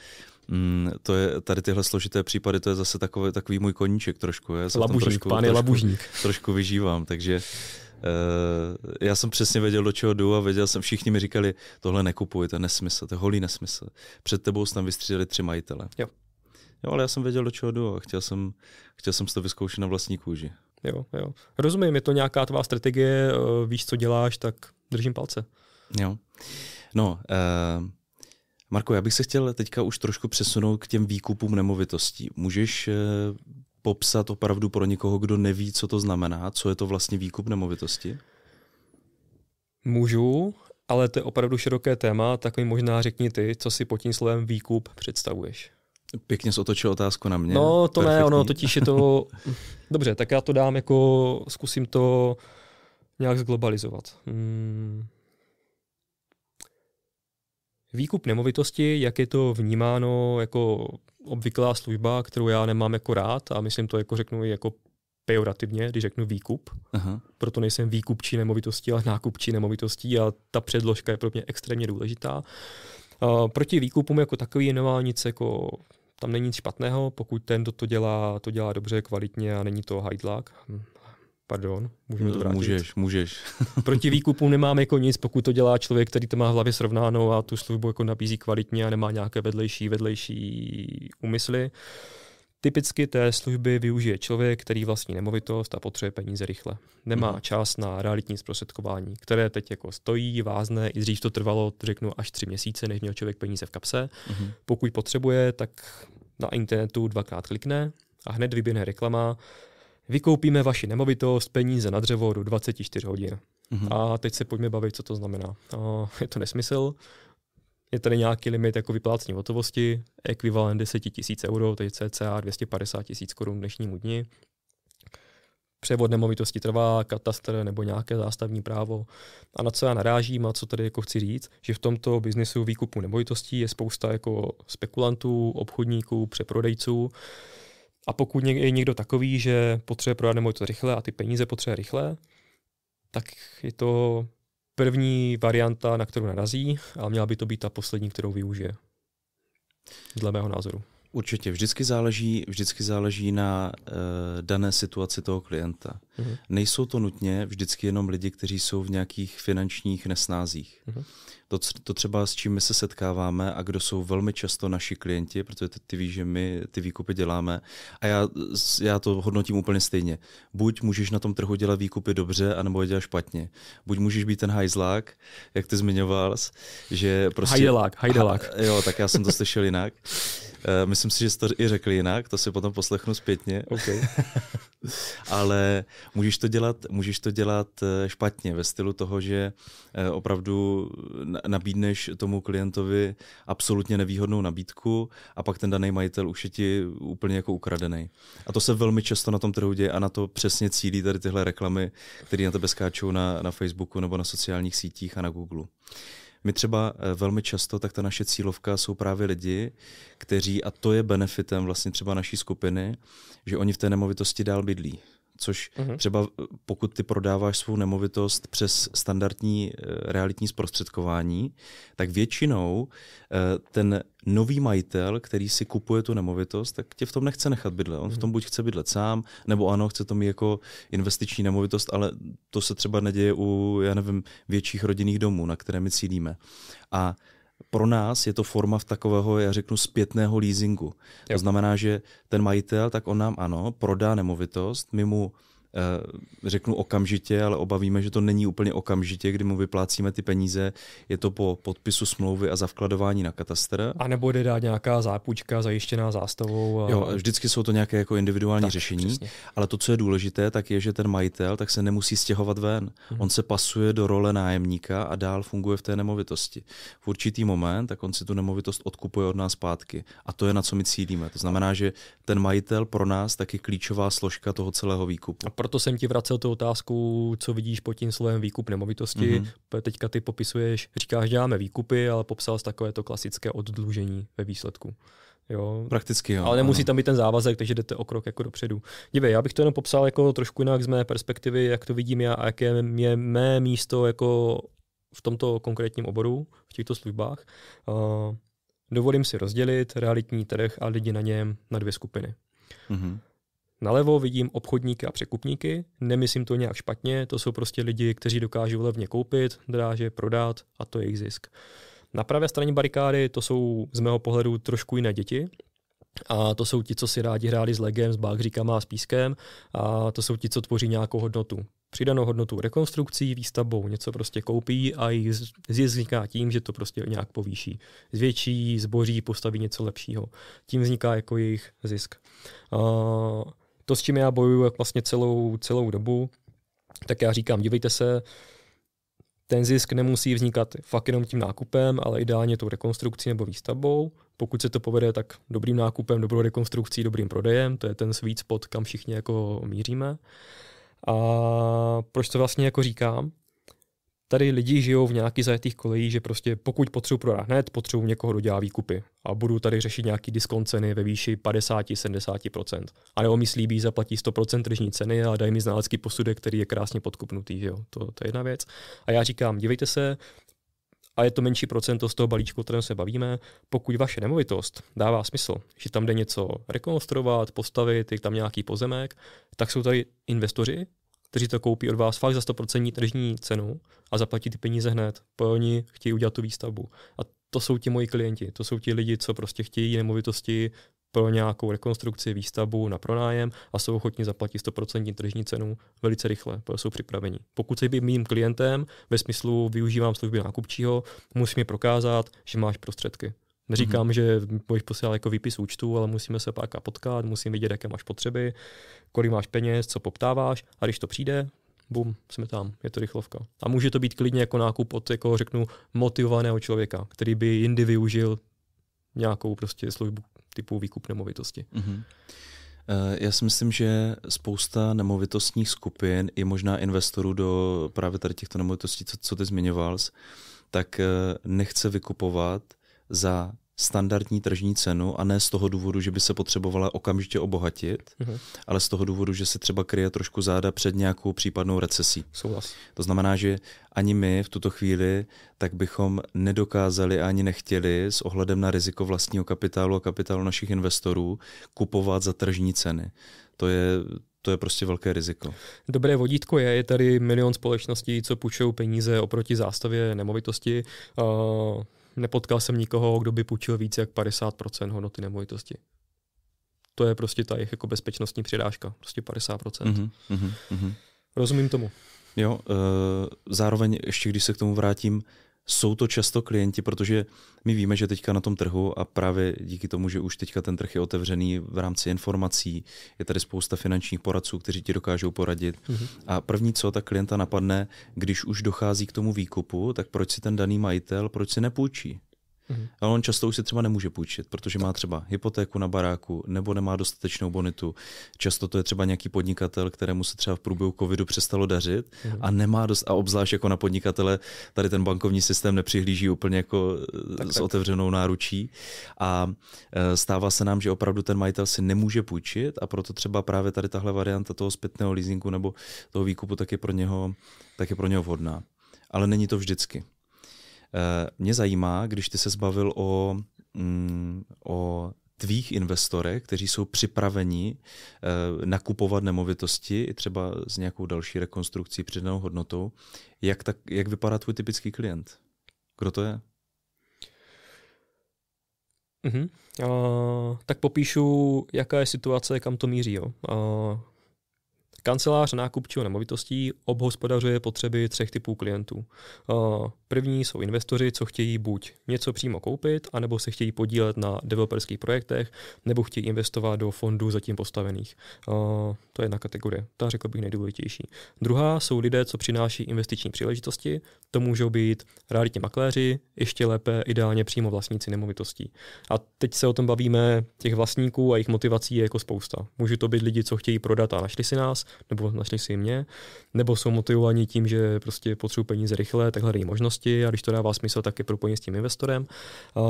Mm, to je, tady tyhle složité případy, to je zase takový, takový můj koníček trošku. Já se labužník, trošku, pán je trošku, labužník. Trošku vyžívám, takže eh, já jsem přesně věděl, do čeho jdu a věděl jsem, všichni mi říkali, tohle nekupuj, to je nesmysl, to je holý nesmysl. Před tebou tam vystřídali tři majitele. Jo. jo. ale já jsem věděl, do čeho jdu a chtěl jsem, chtěl jsem si to vyzkoušet na vlastní kůži. Jo, jo. Rozumím, je to nějaká tvá strategie, eh, víš, co děláš, tak držím palce. Jo. No, uh, Marko, já bych se chtěl teďka už trošku přesunout k těm výkupům nemovitostí. Můžeš uh, popsat opravdu pro někoho, kdo neví, co to znamená, co je to vlastně výkup nemovitosti? Můžu, ale to je opravdu široké téma, tak mi možná řekni ty, co si pod tím slovem výkup představuješ. Pěkně se otočil otázku na mě. No, to Perfektní. ne, ono totiž je to... Dobře, tak já to dám jako... Zkusím to nějak zglobalizovat. Hmm. Výkup nemovitosti, jak je to vnímáno jako obvyklá služba, kterou já nemám jako rád a myslím to jako řeknu jako pejorativně, když řeknu výkup. Aha. Proto nejsem výkupčí nemovitostí, ale nákupčí nemovitostí a ta předložka je pro mě extrémně důležitá. Uh, proti výkupům jako takový nemá nic jako tam není nic špatného, pokud ten, kdo to dělá, to dělá dobře, kvalitně a není to hajdlák. Hm, pardon, můžeme to no, vrátit. Můžeš, můžeš. Proti výkupu nemám jako nic, pokud to dělá člověk, který to má v hlavě srovnáno a tu službu jako nabízí kvalitně a nemá nějaké vedlejší, vedlejší úmysly. Uh, Typicky té služby využije člověk, který vlastní nemovitost a potřebuje peníze rychle. Nemá mm. čas na realitní zprostředkování, které teď jako stojí, vázne, i dřív to trvalo, řeknu, až tři měsíce, než měl člověk peníze v kapse. Mm. Pokud potřebuje, tak na internetu dvakrát klikne a hned vyběhne reklama. Vykoupíme vaši nemovitost, peníze na dřevo do 24 hodin. Mm. A teď se pojďme bavit, co to znamená. Uh, je to nesmysl je tady nějaký limit jako vyplácení hotovosti, ekvivalent 10 tisíc euro, to je cca 250 tisíc korun dnešnímu dni. Převod nemovitosti trvá, katastr nebo nějaké zástavní právo. A na co já narážím a co tady jako chci říct, že v tomto biznesu výkupu nemovitostí je spousta jako spekulantů, obchodníků, přeprodejců. A pokud je někdo takový, že potřebuje prodat nemovitost rychle a ty peníze potřebuje rychle, tak je to první varianta, na kterou narazí a měla by to být ta poslední, kterou využije. Dle mého názoru. Určitě, vždycky záleží, vždycky záleží na uh, dané situaci toho klienta. Mm-hmm. Nejsou to nutně vždycky jenom lidi, kteří jsou v nějakých finančních nesnázích. Mm-hmm. To, to třeba s čím my se setkáváme a kdo jsou velmi často naši klienti, protože ty, ty víš, že my ty výkupy děláme a já, já to hodnotím úplně stejně. Buď můžeš na tom trhu dělat výkupy dobře, anebo je dělat špatně. Buď můžeš být ten hajzlák, jak ty zmiňoval, že prostě... Hajdelák, hajdelák. Ha, jo, tak já jsem to slyšel jinak. Eh, myslím si, že jsi to i řekl jinak, to si potom poslechnu zpětně. Okay. Ale Můžeš to dělat, můžeš to dělat eh, špatně ve stylu toho, že eh, opravdu nabídneš tomu klientovi absolutně nevýhodnou nabídku a pak ten daný majitel už je ti úplně jako ukradený. A to se velmi často na tom trhu děje a na to přesně cílí tady tyhle reklamy, které na tebe skáčou na, na Facebooku nebo na sociálních sítích a na Google. My třeba eh, velmi často, tak ta naše cílovka jsou právě lidi, kteří, a to je benefitem vlastně třeba naší skupiny, že oni v té nemovitosti dál bydlí což mm-hmm. třeba eh, pokud ty prodáváš svou nemovitost přes standardní eh, realitní zprostředkování, tak většinou eh, ten nový majitel, který si kupuje tu nemovitost, tak tě v tom nechce nechat bydlet. On v mhm. tom buď chce bydlet sám, nebo ano, chce to mít jako investiční nemovitost, ale to se třeba neděje u, já nevím, větších rodinných domů, na které my cílíme. A pro nás je to forma v takového, já řeknu, zpětného leasingu. Jo. To znamená, že ten majitel, tak on nám ano, prodá nemovitost, my mu Eh, řeknu okamžitě, ale obavíme, že to není úplně okamžitě, kdy mu vyplácíme ty peníze. Je to po podpisu smlouvy a zavkladování na katastr. A nebo jde dát nějaká zápůjčka zajištěná zástavou. A... Jo, vždycky jsou to nějaké jako individuální tak, řešení, přesně. ale to, co je důležité, tak je, že ten majitel tak se nemusí stěhovat ven. Hmm. On se pasuje do role nájemníka a dál funguje v té nemovitosti. V určitý moment tak on si tu nemovitost odkupuje od nás zpátky. A to je na co my cílíme. To znamená, že ten majitel pro nás taky klíčová složka toho celého výkupu. A proto jsem ti vracel tu otázku, co vidíš pod tím slovem výkup nemovitosti. Mm-hmm. Teďka ty popisuješ, říkáš, děláme výkupy, ale popsal jsi takové to klasické oddlužení ve výsledku. Jo. Prakticky jo. Ale nemusí ano. tam být ten závazek, takže jdete o krok jako dopředu. Dívej, já bych to jenom popsal jako trošku jinak z mé perspektivy, jak to vidím já a jaké je mé místo jako v tomto konkrétním oboru, v těchto službách. Uh, dovolím si rozdělit realitní trh a lidi na něm na dvě skupiny. Mm-hmm. Nalevo vidím obchodníky a překupníky, nemyslím to nějak špatně, to jsou prostě lidi, kteří dokážou levně koupit, dráže prodat a to je jejich zisk. Na pravé straně barikády to jsou z mého pohledu trošku jiné děti, a to jsou ti, co si rádi hráli s legem, s bagříkama a s pískem. A to jsou ti, co tvoří nějakou hodnotu. Přidanou hodnotu rekonstrukcí, výstavbou, něco prostě koupí a jich vzniká tím, že to prostě nějak povýší. Zvětší, zboří, postaví něco lepšího. Tím vzniká jako jejich zisk. Uh, to, s čím já bojuju vlastně celou, celou dobu, tak já říkám, dívejte se, ten zisk nemusí vznikat fakt jenom tím nákupem, ale ideálně tou rekonstrukcí nebo výstavbou. Pokud se to povede, tak dobrým nákupem, dobrou rekonstrukcí, dobrým prodejem, to je ten sweet spot, kam všichni jako míříme. A proč to vlastně jako říkám? tady lidi žijou v nějakých zajetých kolejích, že prostě pokud potřebuji prodat hned, potřebuji někoho, kdo dělá výkupy a budu tady řešit nějaký diskont ceny ve výši 50-70%. A nebo mi slíbí, zaplatí 100% tržní ceny a dají mi znalecký posudek, který je krásně podkupnutý. Že jo? To, to je jedna věc. A já říkám, dívejte se, a je to menší procento z toho balíčku, o kterém se bavíme, pokud vaše nemovitost dává smysl, že tam jde něco rekonstruovat, postavit, je tam nějaký pozemek, tak jsou tady investoři, kteří to koupí od vás fakt za 100% tržní cenu a zaplatí ty peníze hned, protože oni chtějí udělat tu výstavbu. A to jsou ti moji klienti, to jsou ti lidi, co prostě chtějí nemovitosti pro nějakou rekonstrukci, výstavbu na pronájem a jsou ochotní zaplatit 100% tržní cenu velice rychle, protože jsou připraveni. Pokud se být mým klientem, ve smyslu využívám služby nákupčího, musím mi prokázat, že máš prostředky. Neříkám, mhm. mm-hmm. že můžeš posílat jako výpis účtu, ale musíme se pak potkat, musím vidět, jaké máš potřeby, kolik máš peněz, co poptáváš a když to přijde, bum, jsme tam, je to rychlovka. A může to být klidně jako nákup od, jako řeknu, motivovaného člověka, který by jindy využil nějakou prostě službu typu výkup nemovitosti. Mm-hmm. Já si myslím, že spousta nemovitostních skupin i možná investorů do právě tady těchto nemovitostí, co, co ty zmiňoval, tak eh, nechce vykupovat za standardní tržní cenu a ne z toho důvodu, že by se potřebovala okamžitě obohatit, mm-hmm. ale z toho důvodu, že se třeba kryje trošku záda před nějakou případnou recesí. Souhlas. To znamená, že ani my v tuto chvíli tak bychom nedokázali ani nechtěli s ohledem na riziko vlastního kapitálu a kapitálu našich investorů kupovat za tržní ceny. To je to je prostě velké riziko. Dobré vodítko je, je tady milion společností, co půjčují peníze oproti zástavě nemovitosti. Uh nepotkal jsem nikoho, kdo by půjčil více jak 50% hodnoty nemovitosti. To je prostě ta jejich jako bezpečnostní přidážka, prostě 50%. Mm-hmm, mm-hmm. Rozumím tomu. Jo, e, zároveň ještě, když se k tomu vrátím, jsou to často klienti, protože my víme, že teďka na tom trhu a právě díky tomu, že už teďka ten trh je otevřený v rámci informací, je tady spousta finančních poradců, kteří ti dokážou poradit. Mm-hmm. A první, co ta klienta napadne, když už dochází k tomu výkupu, tak proč si ten daný majitel, proč si nepůjčí? Mm-hmm. Ale on často už si třeba nemůže půjčit, protože má třeba hypotéku na baráku nebo nemá dostatečnou bonitu. Často to je třeba nějaký podnikatel, kterému se třeba v průběhu covidu přestalo dařit mm-hmm. a nemá dost, a obzvlášť jako na podnikatele, tady ten bankovní systém nepřihlíží úplně jako eh, tak, s tak. otevřenou náručí. A eh, stává se nám, že opravdu ten majitel si nemůže půjčit a proto třeba právě tady tahle varianta toho zpětného leasingu nebo toho výkupu tak je pro něho, tak je pro něho vhodná. Ale není to vždycky. Eh, mě zajímá, když ty se zbavil o, mm, o tvých investorech, kteří jsou připraveni eh, nakupovat nemovitosti i třeba s nějakou další rekonstrukcí přidanou hodnotou. Jak, tak, jak vypadá tvůj typický klient? Kdo to je? Uh-huh. Uh, tak popíšu, jaká je situace, kam to míří. Jo. Uh, Kancelář nákupčího nemovitostí obhospodařuje potřeby třech typů klientů. Eh, první jsou investoři, co chtějí buď něco přímo koupit, anebo se chtějí podílet na developerských projektech, nebo chtějí investovat do fondů zatím postavených. Eh, to je jedna kategorie, ta řekl bych nejdůležitější. Druhá jsou lidé, co přináší investiční příležitosti. To můžou být realitní makléři, ještě lépe ideálně přímo vlastníci nemovitostí. A teď se o tom bavíme, těch vlastníků a jejich motivací je jako spousta. Může to být lidi, co chtějí prodat a našli si nás, nebo našli si mě, nebo jsou motivovaní tím, že prostě potřebují peníze rychle, tak hledají možnosti a když to dává smysl, tak je propojení s tím investorem. Uh,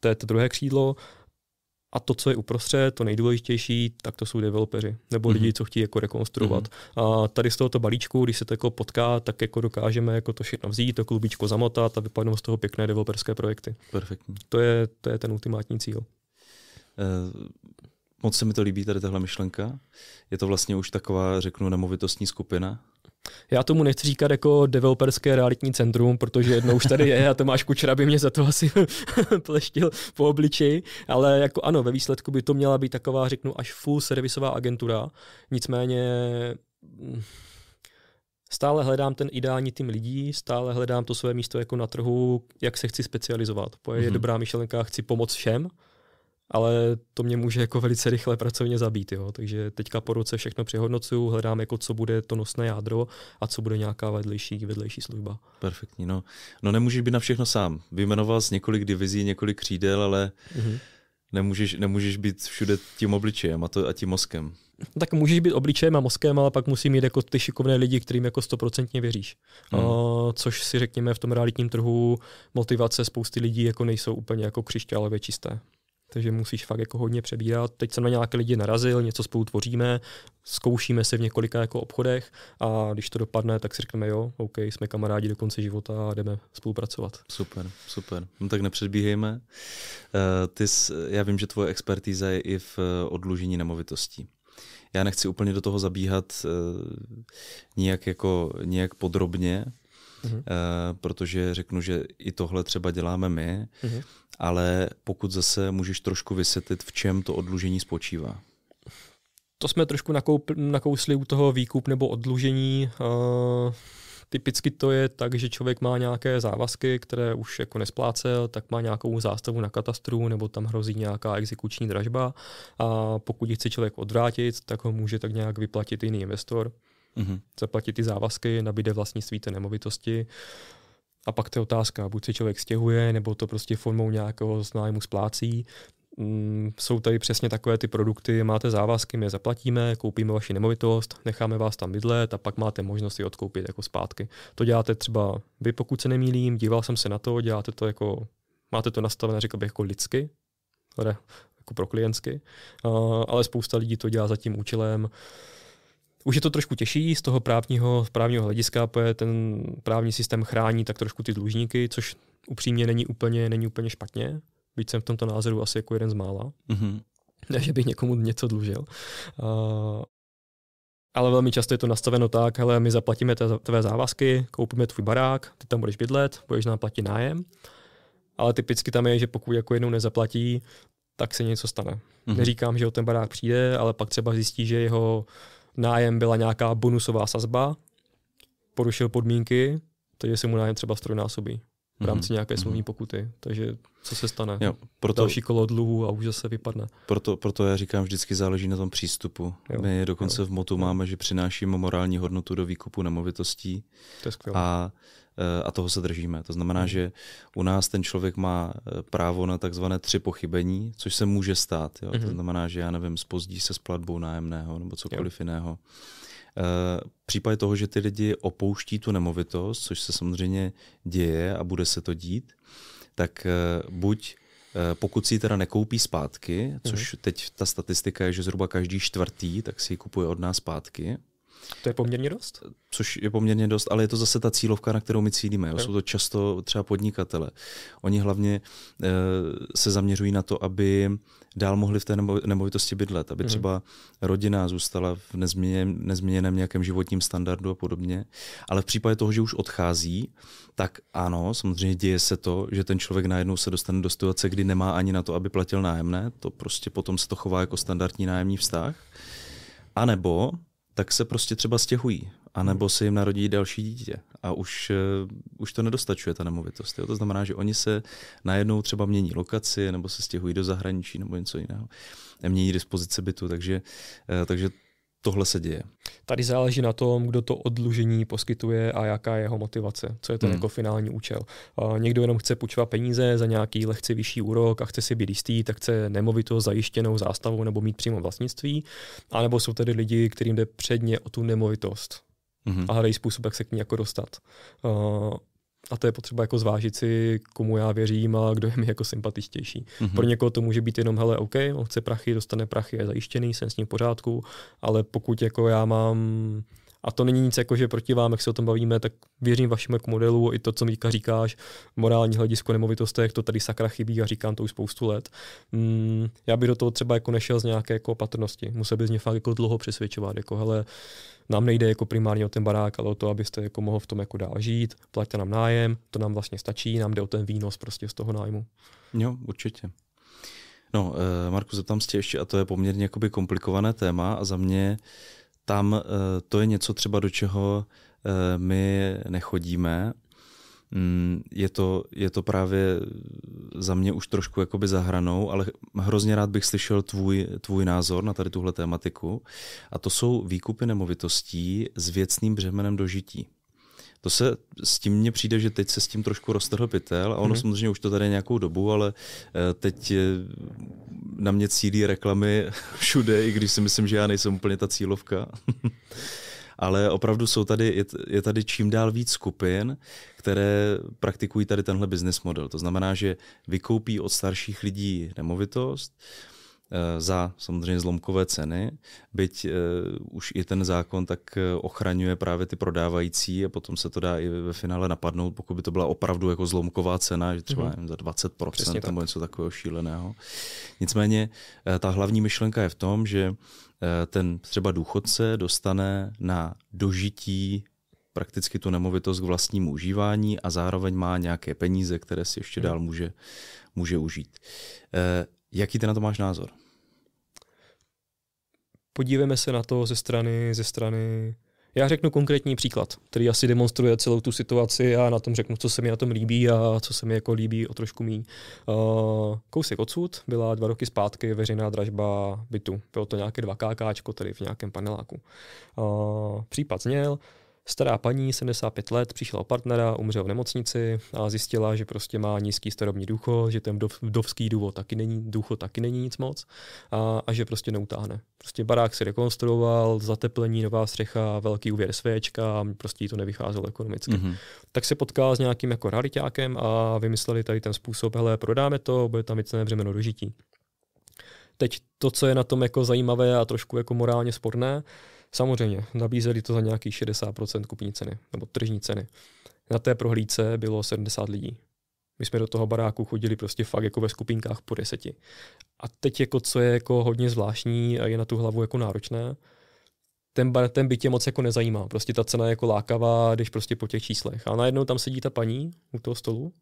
to je to druhé křídlo. A to, co je uprostřed, to nejdůležitější, tak to jsou developeři nebo mm-hmm. lidi, mhm. co chtějí jako rekonstruovat. Mm-hmm. A tady z tohoto balíčku, když se to jako potká, tak jako dokážeme jako to všechno vzít, to klubičko zamotat a vypadnou z toho pěkné developerské projekty. Perfektní. To je, to je ten ultimátní cíl. Eh, Moc se mi to líbí, tady tahle myšlenka. Je to vlastně už taková, řeknu, nemovitostní skupina. Já tomu nechci říkat jako developerské realitní centrum, protože jednou už tady je a Tomáš Kučera by mě za to asi pleštil po obličeji, ale jako ano, ve výsledku by to měla být taková, řeknu, až full servisová agentura. Nicméně mm, stále hledám ten ideální tým lidí, stále hledám to své místo jako na trhu, jak se chci specializovat. je mm-hmm. dobrá myšlenka, chci pomoct všem, ale to mě může jako velice rychle pracovně zabít. Jo. Takže teďka po roce všechno přehodnocuju, hledám, jako co bude to nosné jádro a co bude nějaká vedlejší, vedlejší služba. Perfektní. No. no nemůžeš být na všechno sám. Vyjmenoval jsi několik divizí, několik křídel, ale mm-hmm. nemůžeš, nemůžeš být všude tím obličejem a, to, a tím mozkem. No, tak můžeš být obličejem a mozkem, ale pak musí mít jako ty šikovné lidi, kterým jako stoprocentně věříš. Mm. Uh, což si řekněme v tom realitním trhu motivace spousty lidí jako nejsou úplně jako křišťálově čisté takže musíš fakt jako hodně přebírat. Teď jsem na nějaké lidi narazil, něco spolu tvoříme, zkoušíme se v několika jako obchodech a když to dopadne, tak si řekneme jo, OK, jsme kamarádi do konce života a jdeme spolupracovat. Super, super. No tak nepředbíhejme. Uh, ty jsi, já vím, že tvoje expertíza je i v eh, odlužení nemovitostí já nechci úplně do toho zabíhat uh, nijak, jako, nijak podrobně, mm-hmm. protože řeknu, že i tohle třeba děláme my, mm-hmm. ale pokud zase můžeš trošku vysvětlit, v čem to odlužení spočívá. To jsme trošku nakoup- nakousli u toho výkup nebo odlužení. Uh... Eh, typicky to je tak, že člověk má nějaké závazky, které už jako nesplácel, tak má nějakou zástavu na katastru nebo tam hrozí nějaká exekuční dražba a pokud ji chce člověk odvrátit, tak ho může tak nějak vyplatit jiný investor. Mm-hmm. Zaplatí ty závazky, nabíde vlastnictví té nemovitosti. A pak to je otázka, buď se člověk stěhuje, nebo to prostě formou nějakého znájmu splácí. Mm, jsou tady přesně takové ty produkty, máte závazky, my je zaplatíme, koupíme vaši nemovitost, necháme vás tam bydlet a pak máte možnost ji odkoupit jako zpátky. To děláte třeba vy, pokud se nemýlím, díval jsem se na to, děláte to jako, máte to nastavené, řekl bych, jako lidsky, jako pro klientsky, uh, ale spousta lidí to dělá za tím účelem, uh, už je to trošku těžší z toho právního, právního hlediska, protože ten právní systém chrání tak trošku ty dlužníky, což upřímně není úplně, není úplně špatně, byť jsem v tomto názoru asi jako jeden z mála. Mm-hmm. Ne, že bych někomu něco dlužil. Uh, ale velmi často je to nastaveno tak, ale my zaplatíme tvé závazky, koupíme tvůj barák, ty tam budeš bydlet, budeš nám platit nájem. Ale typicky tam je, že pokud jako jednou nezaplatí, tak se něco stane. Mm-hmm. Neříkám, že o ten barák přijde, ale pak třeba zjistí, že jeho nájem byla nějaká bonusová sazba, porušil podmínky, takže se mu nájem třeba strojnásobí v mhm. rámci mm-hmm. nějaké smluvní mhm. pokuty. Takže co se stane? Jo, proto, Další kolo dluhu a už zase vypadne. Proto, proto já říkám, vždycky záleží na tom přístupu. Jo, My dokonce jo. v MOTu máme, že přinášíme morální hodnotu do výkupu nemovitostí. To je skvělé. A Eh, a toho se držíme. To znamená, hmm. že u nás ten člověk má eh, právo na takzvané tři pochybení, což se může stát. Jo? Mm-hmm. To hmm. znamená, že já nevím, spozdí se s platbou nájemného nebo cokoliv jo. jiného. Eh, v případě toho, že ty lidi opouští tu nemovitost, což se samozřejmě děje a bude se to dít, tak buď pokud si ji teda nekoupí zpátky, hmm. což teď ta statistika je, že zhruba každý čtvrtý, tak si ji kupuje od nás zpátky, to je poměrně dost? Což je poměrně dost, ale je to zase ta cílovka, na kterou my cílíme. Jo? Jsou to často třeba podnikatele. Oni hlavně uh, se zaměřují na to, aby dál mohli v té nemovitosti bydlet, aby mhm. třeba rodina zůstala v nezměněn, nezměněném nějakém životním standardu a podobně. Ale v případě toho, že už odchází, tak ano, samozřejmě děje se to, že ten člověk najednou se dostane do situace, kdy nemá ani na to, aby platil nájemné, to prostě potom se to chová jako standardní nájemní vztah. A nebo tak se prostě třeba stěhují, anebo si jim narodí další dítě a už, eh, už to nedostačuje ta nemovitost. Jo? To znamená, že oni se najednou třeba mění lokaci, nebo se stěhují do zahraničí, nebo něco jiného. Mění dispozice bytu, takže, eh, takže tohle se děje? Tady záleží na tom, kdo to odlužení poskytuje a jaká je jeho motivace, co je ten hmm. jako finální účel. Uh, někdo jenom chce půjčovat peníze za nějaký lehce vyšší úrok a chce si být jistý, tak chce nemovitost zajištěnou zástavou nebo mít přímo vlastnictví, a nebo jsou tady lidi, kterým jde předně o tu nemovitost. Mm-hmm. a hledají způsob, jak se k ní jako dostat. Uh, a to je potřeba jako zvážit si, komu já věřím a kdo je mi jako sympatičtější. Mm-hmm. Pro někoho to může být jenom, hele, OK, on chce prachy, dostane prachy, je zajištěný, jsem s ním v pořádku, ale pokud jako já mám a to není nic jako, že proti vám, jak se o tom bavíme, tak věřím vašemu jako modelu i to, co Míka říkáš, morální hledisko nemovitostech, to tady sakra chybí a říkám to už spoustu let. Mm, já bych do toho třeba jako nešel z nějaké jako opatrnosti. Musel bych z fakt jako dlouho přesvědčovat, jako hele, nám nejde jako primárně o ten barák, ale o to, abyste jako mohl v tom jako dál žít, Platíte nám nájem, to nám vlastně stačí, nám jde o ten výnos prostě z toho nájmu. Jo, určitě. No, eh, Marku, zeptám se ještě, a to je poměrně jakoby komplikované téma a za mě tam eh, to je něco třeba, do čeho eh, my nechodíme. Mm, je to, je to právě za mě už trošku jakoby za hranou, ale hrozně rád bych slyšel tvůj, tvůj názor na tady tuhle tématiku. A to jsou výkupy nemovitostí s věcným břemenem dožití to se s tím mně přijde, že teď se s tím trošku roztrhl pytel a ono hmm. samozřejmě už to tady nějakou dobu, ale eh, teď na mě cílí reklamy všude, i když si myslím, že já nejsem úplně ta cílovka. ale opravdu jsou tady, je tady čím dál víc skupin, které praktikují tady tenhle business model. To znamená, že vykoupí od starších lidí nemovitost, Eh, za samozřejmě zlomkové ceny, byť eh, už i ten zákon tak eh, ochraňuje právě ty prodávající a potom se to dá i ve finále napadnout, pokud by to byla opravdu jako zlomková cena, že třeba mm za 20% Přesně nebo tak. něco takového šíleného. Nicméně ta hlavní myšlenka je v tom, že ten třeba důchodce dostane na dožití prakticky tu nemovitost k vlastnímu užívání a zároveň má nějaké peníze, které si ještě mhm. dál může, může užít. Jaký ty na to máš názor? podívejme se na to ze strany, ze strany já řeknu konkrétní příklad, který asi demonstruje celou tu situaci a na tom řeknu, co se mi na tom líbí a co se mi jako líbí o trošku míň. Uh, kousek odsud byla dva roky zpátky veřejná dražba bytu. Bylo to nějaké 2 KK, tedy v nějakém paneláku. Uh, případ zněl, Stará paní, 75 let, přišla o partnera, umřel v nemocnici a zjistila, že prostě má nízký starobní důchod, že ten vdovský důvod taky není, důchod taky není nic moc a, a že prostě neutáhne. Prostě barák si rekonstruoval, zateplení, nová střecha, velký úvěr svéčka, a prostě jí to nevycházelo ekonomicky. Mm-hmm. Tak se potkal s nějakým jako rariťákem a vymysleli tady ten způsob, hele, prodáme to, bude tam věcné břemeno dožití. Teď to, co je na tom jako zajímavé a trošku jako morálně sporné, Samozřejmě, nabízeli to za nějaký 60% kupní ceny, nebo tržní ceny. Na té prohlídce bylo 70 lidí. My jsme do toho baráku chodili prostě fakt jako ve skupinkách po deseti. A teď jako co je jako hodně zvláštní a je na tu hlavu jako náročné, ten, bar, ten byt je moc jako nezajímá. Prostě ta cena je jako lákavá, když prostě po těch číslech. A najednou tam sedí ta paní u toho stolu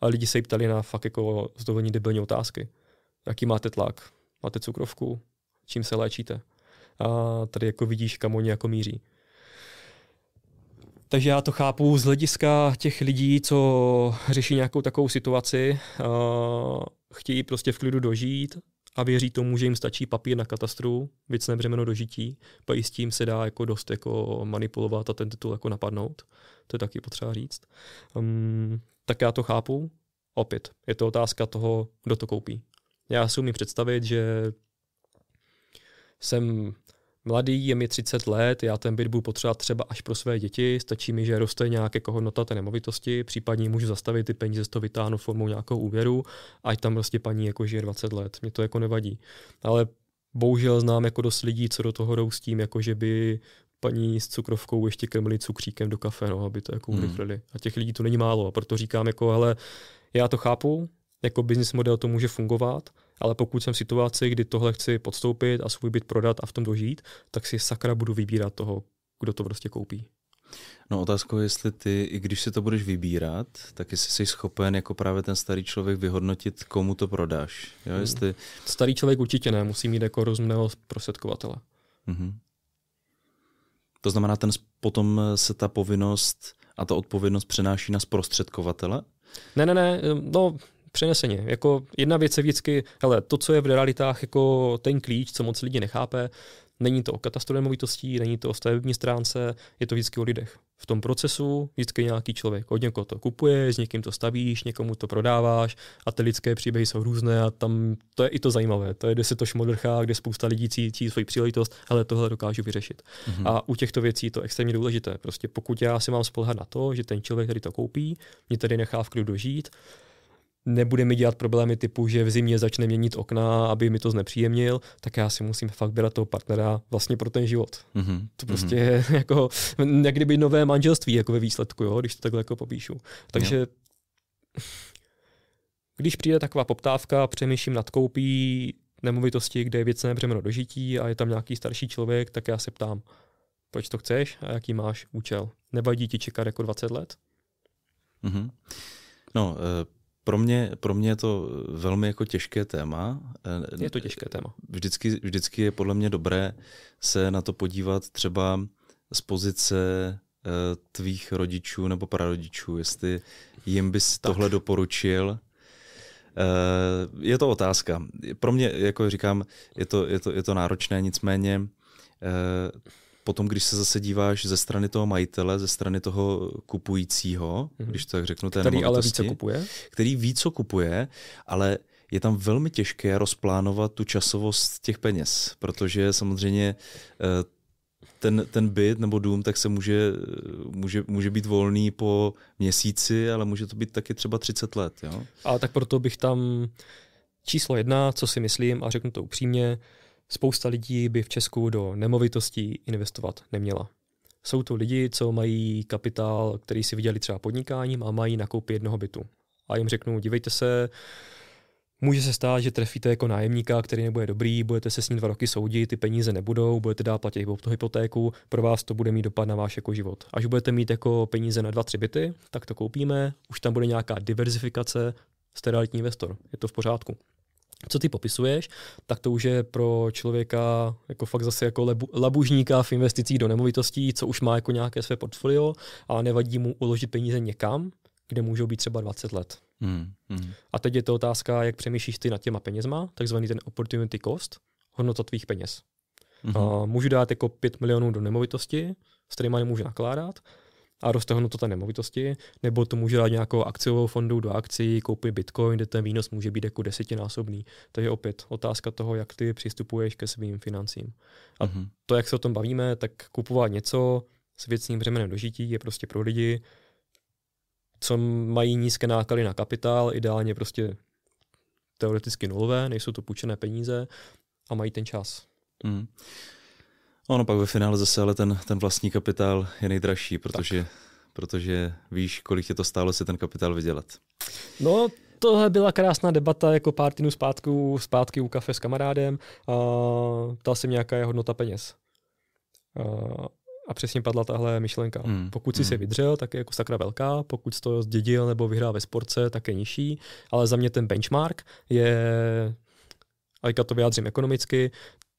a lidi se jí ptali na fakt jako zdovolení debilní otázky. Jaký máte tlak? Máte cukrovku? Čím se léčíte? a tady jako vidíš, kam oni jako míří. Takže já to chápu z hlediska těch lidí, co řeší nějakou takovou situaci, a chtějí prostě v klidu dožít a věří tomu, že jim stačí papír na katastru, věcné břemeno dožití, pak i s tím se dá jako dost jako manipulovat a ten titul jako napadnout. To je taky potřeba říct. Um, tak já to chápu. Opět, je to otázka toho, kdo to koupí. Já si umím představit, že jsem mladý, je mi 30 let, já ten byt budu potřebovat třeba až pro své děti, stačí mi, že roste nějak jako hodnota té nemovitosti, případně můžu zastavit ty peníze, z toho vytáhnout formou nějakého úvěru, ať tam prostě paní jako žije 20 let, mě to jako nevadí. Ale bohužel znám jako dost lidí, co do toho jdou s tím, jako že by paní s cukrovkou ještě krmili cukříkem do kafe, no, aby to jako hmm. urychlili. Hmm. A těch lidí tu není málo, a proto říkám jako, hele, já to chápu, jako business model to může fungovat, ale pokud jsem v situaci, kdy tohle chci podstoupit a svůj byt prodat a v tom dožít, tak si sakra budu vybírat toho, kdo to prostě koupí. No otázkou jestli ty, i když si to budeš vybírat, tak jestli jsi schopen jako právě ten starý člověk vyhodnotit, komu to prodáš. Jo, hmm. jestli... Starý člověk určitě ne, musí mít jako rozumného prostředkovatele. Mm-hmm. To znamená, ten potom se ta povinnost a ta odpovědnost přenáší na zprostředkovatele? Ne, ne, ne, no přeneseně. Jako jedna věc je vždycky, hele, to, co je v realitách jako ten klíč, co moc lidí nechápe, není to o katastrofemovitostí, není to o stavební stránce, je to vždycky o lidech. V tom procesu vždycky nějaký člověk. Od někoho to kupuje, s někým to stavíš, někomu to prodáváš a ty lidské příběhy jsou různé a tam to je i to zajímavé. To je, kde se to šmodrchá, kde spousta lidí cítí svoji příležitost, ale tohle dokážu vyřešit. Mm-hmm. A u těchto věcí je to extrémně důležité. Prostě pokud já si mám spolehat na to, že ten člověk, který to koupí, mě tady nechá v klidu žít, nebude mi dělat problémy typu, že v zimě začne měnit okna, aby mi to znepříjemnil, tak já si musím fakt brát toho partnera vlastně pro ten život. Mm-hmm. To mhm. prostě mm-hmm. je jako, jak kdyby nové manželství jako ve výsledku, jo, když to takhle jako popíšu. Takže jo. když přijde taková poptávka, přemýšlím nad koupí nemovitosti, kde je věcné břemeno dožití a je tam nějaký starší člověk, tak já se ptám, proč to chceš a jaký máš účel. Nevadí ti čekat jako 20 let? Mm-hmm. No, uh pro mě, pro mě je to eh, velmi jako těžké téma. Eh, je to těžké téma. Vždycky, vždycky je podle mě dobré se na to podívat třeba z pozice eh, tvých rodičů nebo prarodičů, jestli jim bys tak. tohle doporučil. Je to otázka. Pro mě, jako říkám, je to, je to, je to náročné, nicméně potom, když se zase díváš ze strany toho majitele, ze strany toho kupujícího, mm-hmm. když to tak řeknu, té který ale více kupuje. Který více kupuje, ale je tam velmi těžké rozplánovat tu časovost těch peněz, protože samozřejmě eh, ten, ten byt nebo dům tak se může, může, může být volný po měsíci, ale může to být taky třeba 30 let. Jo? A tak proto bych tam číslo jedna, co si myslím, a řeknu to upřímně, Spousta lidí by v Česku do nemovitostí investovat neměla. Jsou to lidi, co mají kapitál, který si viděli třeba podnikáním a mají nakoupit jednoho bytu. A jim řeknu, dívejte se, Může se stát, že trefíte jako nájemníka, který nebude dobrý, budete se s ním dva roky soudit, ty peníze nebudou, budete dát platit tu hypotéku, pro vás to bude mít dopad na váš jako život. Až budete mít jako peníze na dva, tři byty, tak to koupíme, už tam bude nějaká diverzifikace, jste realitní investor, je to v pořádku co ty popisuješ, tak to už je pro člověka jako fakt zase jako lebu, labužníka v investicích do nemovitostí, co už má jako nějaké své portfolio, a nevadí mu uložit peníze někam, kde můžou být třeba 20 let. Hmm, hmm. A teď je to otázka, jak přemýšlíš ty nad těma penězma, takzvaný ten opportunity cost, hodnota tvých peněz. Hmm. A můžu dát jako 5 milionů do nemovitosti, s kterými nemůžu nakládat, a roste hodnota té nemovitosti, nebo to může dát nějakou akciovou fondu do akcí, koupit bitcoin, kde ten výnos může být jako desetinásobný. To je opět otázka toho, jak ty přistupuješ ke svým financím. A mm-hmm. to, jak se o tom bavíme, tak kupovat něco s věcným břemenem dožití je prostě pro lidi, co mají nízké náklady na kapitál, ideálně prostě teoreticky nulové, nejsou to půjčené peníze a mají ten čas. Mm. Ono no, pak ve finále zase ale ten, ten vlastní kapitál je nejdražší, protože, protože víš, kolik tě to stálo si ten kapitál vydělat. No, tohle byla krásná debata jako pár týdnů zpátky, zpátky u kafe s kamarádem. A ptal jsem nějaká je hodnota peněz. A, a přesně padla tahle myšlenka. Mm. Pokud si mm. se vydřel, tak je jako sakra velká, pokud to zdědil nebo vyhrál ve sportce, tak je nižší, ale za mě ten benchmark je, a to vyjádřím ekonomicky,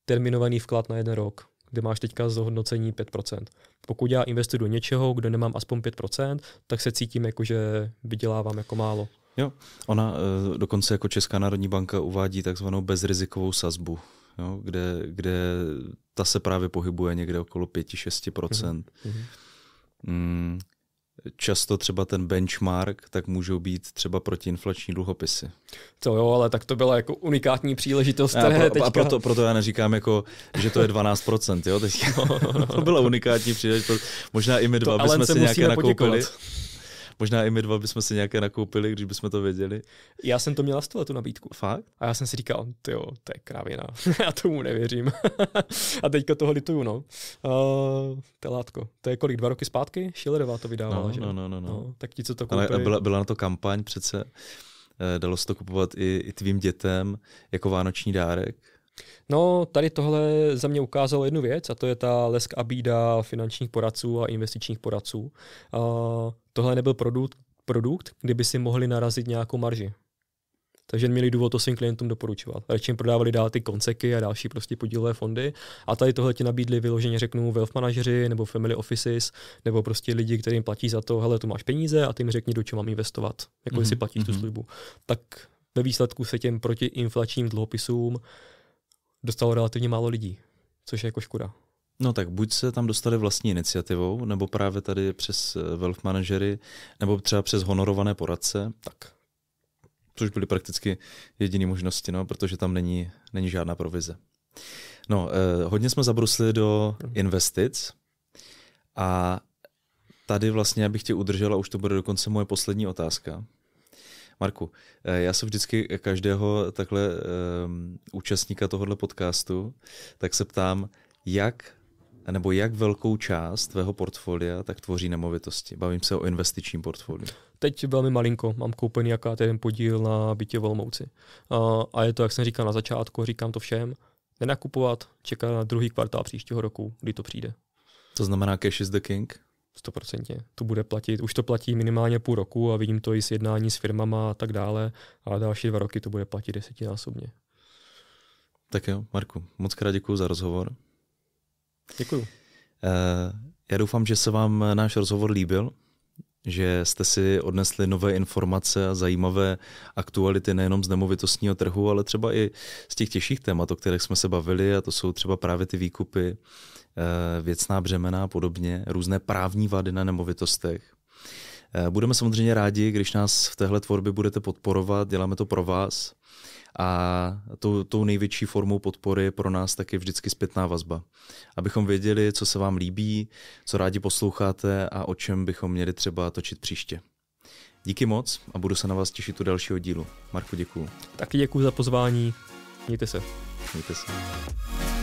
terminovaný vklad na jeden rok kde máš teďka zhodnocení 5%. Pokud já investuji do něčeho, kde nemám aspoň 5%, tak se cítím jako, že vydělávám jako málo. Jo, ona eh, dokonce jako Česká národní banka uvádí takzvanou bezrizikovou sazbu, jo, kde, kde ta se právě pohybuje někde okolo 5-6%. Mm-hmm. Mhm. Mm, často třeba ten benchmark, tak můžou být třeba protiinflační dluhopisy. To jo, ale tak to byla jako unikátní příležitost. A, pro, teďka... a proto, proto já neříkám, jako, že to je 12%, jo? Teď, no, to byla unikátní příležitost. Možná i my dva to bychom si nějaké nakoupili. Poděkovat. Možná i my dva bychom si nějaké nakoupili, když bychom to věděli. Já jsem to měla z tu nabídku. Fakt? A já jsem si říkal, jo, to je kravina, já tomu nevěřím. a teďka toho lituju, no. Uh, eh, to látko, to je kolik, dva roky zpátky? Šilerová to vydávala, no, že? No, no, no, no. no. Tak ti, co to koupili. Ale byla, byla na to kampaň přece, eh, dalo se to kupovat i, i tvým dětem jako vánoční dárek. No, tady tohle za mě ukázalo jednu věc, a to je ta lesk a bída finančních poradců a investičních poradců. Uh, tohle nebyl produkt, produkt, kdyby si mohli narazit nějakou marži. Takže měli důvod to svým klientům doporučovat. Radši jim prodávali dál ty konceky a další prostě podílové fondy. A tady tohle ti nabídli vyloženě, řeknu, wealth manažeři nebo family offices, nebo prostě lidi, kterým platí za to, hele, tu máš peníze a ty mi řekni, do čeho mám investovat, jako mm-hmm. si platíš mm-hmm. tu mhm. službu. Tak ve výsledku se těm protiinflačním dluhopisům dostalo relativně málo lidí, což je jako škoda. No tak buď se tam dostali vlastní iniciativou, nebo právě tady přes eh, wealth manažery, nebo třeba přes honorované poradce. Tak. Což byly prakticky jediné možnosti, no, protože tam není, není žádná provize. No, eh, hodně jsme zabrusili do investic a tady vlastně, abych tě udržela, už to bude dokonce moje poslední otázka. Marku, eh, já se vždycky každého takhle um, účastníka tohohle podcastu tak se ptám, jak nebo jak velkou část tvého portfolia tak tvoří nemovitosti? Bavím se o investičním portfoliu. Teď velmi malinko. Mám koupený jaká ten podíl na bytě v A, a je to, jak jsem říkal na začátku, říkám to všem, nenakupovat, čekat na druhý kvartál příštího roku, kdy to přijde. To znamená cash is the king? stoprocentně. To bude platit. Už to platí minimálně půl roku a vidím to i s jednání s firmama a tak dále. A další dva roky to bude platit desetinásobně. Tak jo, Marku, moc krát děkuji za rozhovor. Děkuji. Eh, já doufám, že se vám náš rozhovor líbil, že jste si odnesli nové informace a zajímavé aktuality nejenom z nemovitostního trhu, ale třeba i z těch těžších témat, o kterých jsme se bavili, a to jsou třeba právě ty výkupy, Eh, věcná břemena a podobně, různé právní vady na nemovitostech. Eh, budeme samozřejmě rádi, když nás v téhle tvorbě budete podporovat, děláme to pro vás. A tou, tou největší formou podpory je pro nás taky vždycky zpětná vazba. Abychom věděli, co se vám líbí, co rádi posloucháte a o čem bychom měli třeba točit příště. Díky moc a budu se na vás těšit u dalšího dílu. Marku, děkuju. Taky děkuji za pozvání. Mějte se. Mějte se.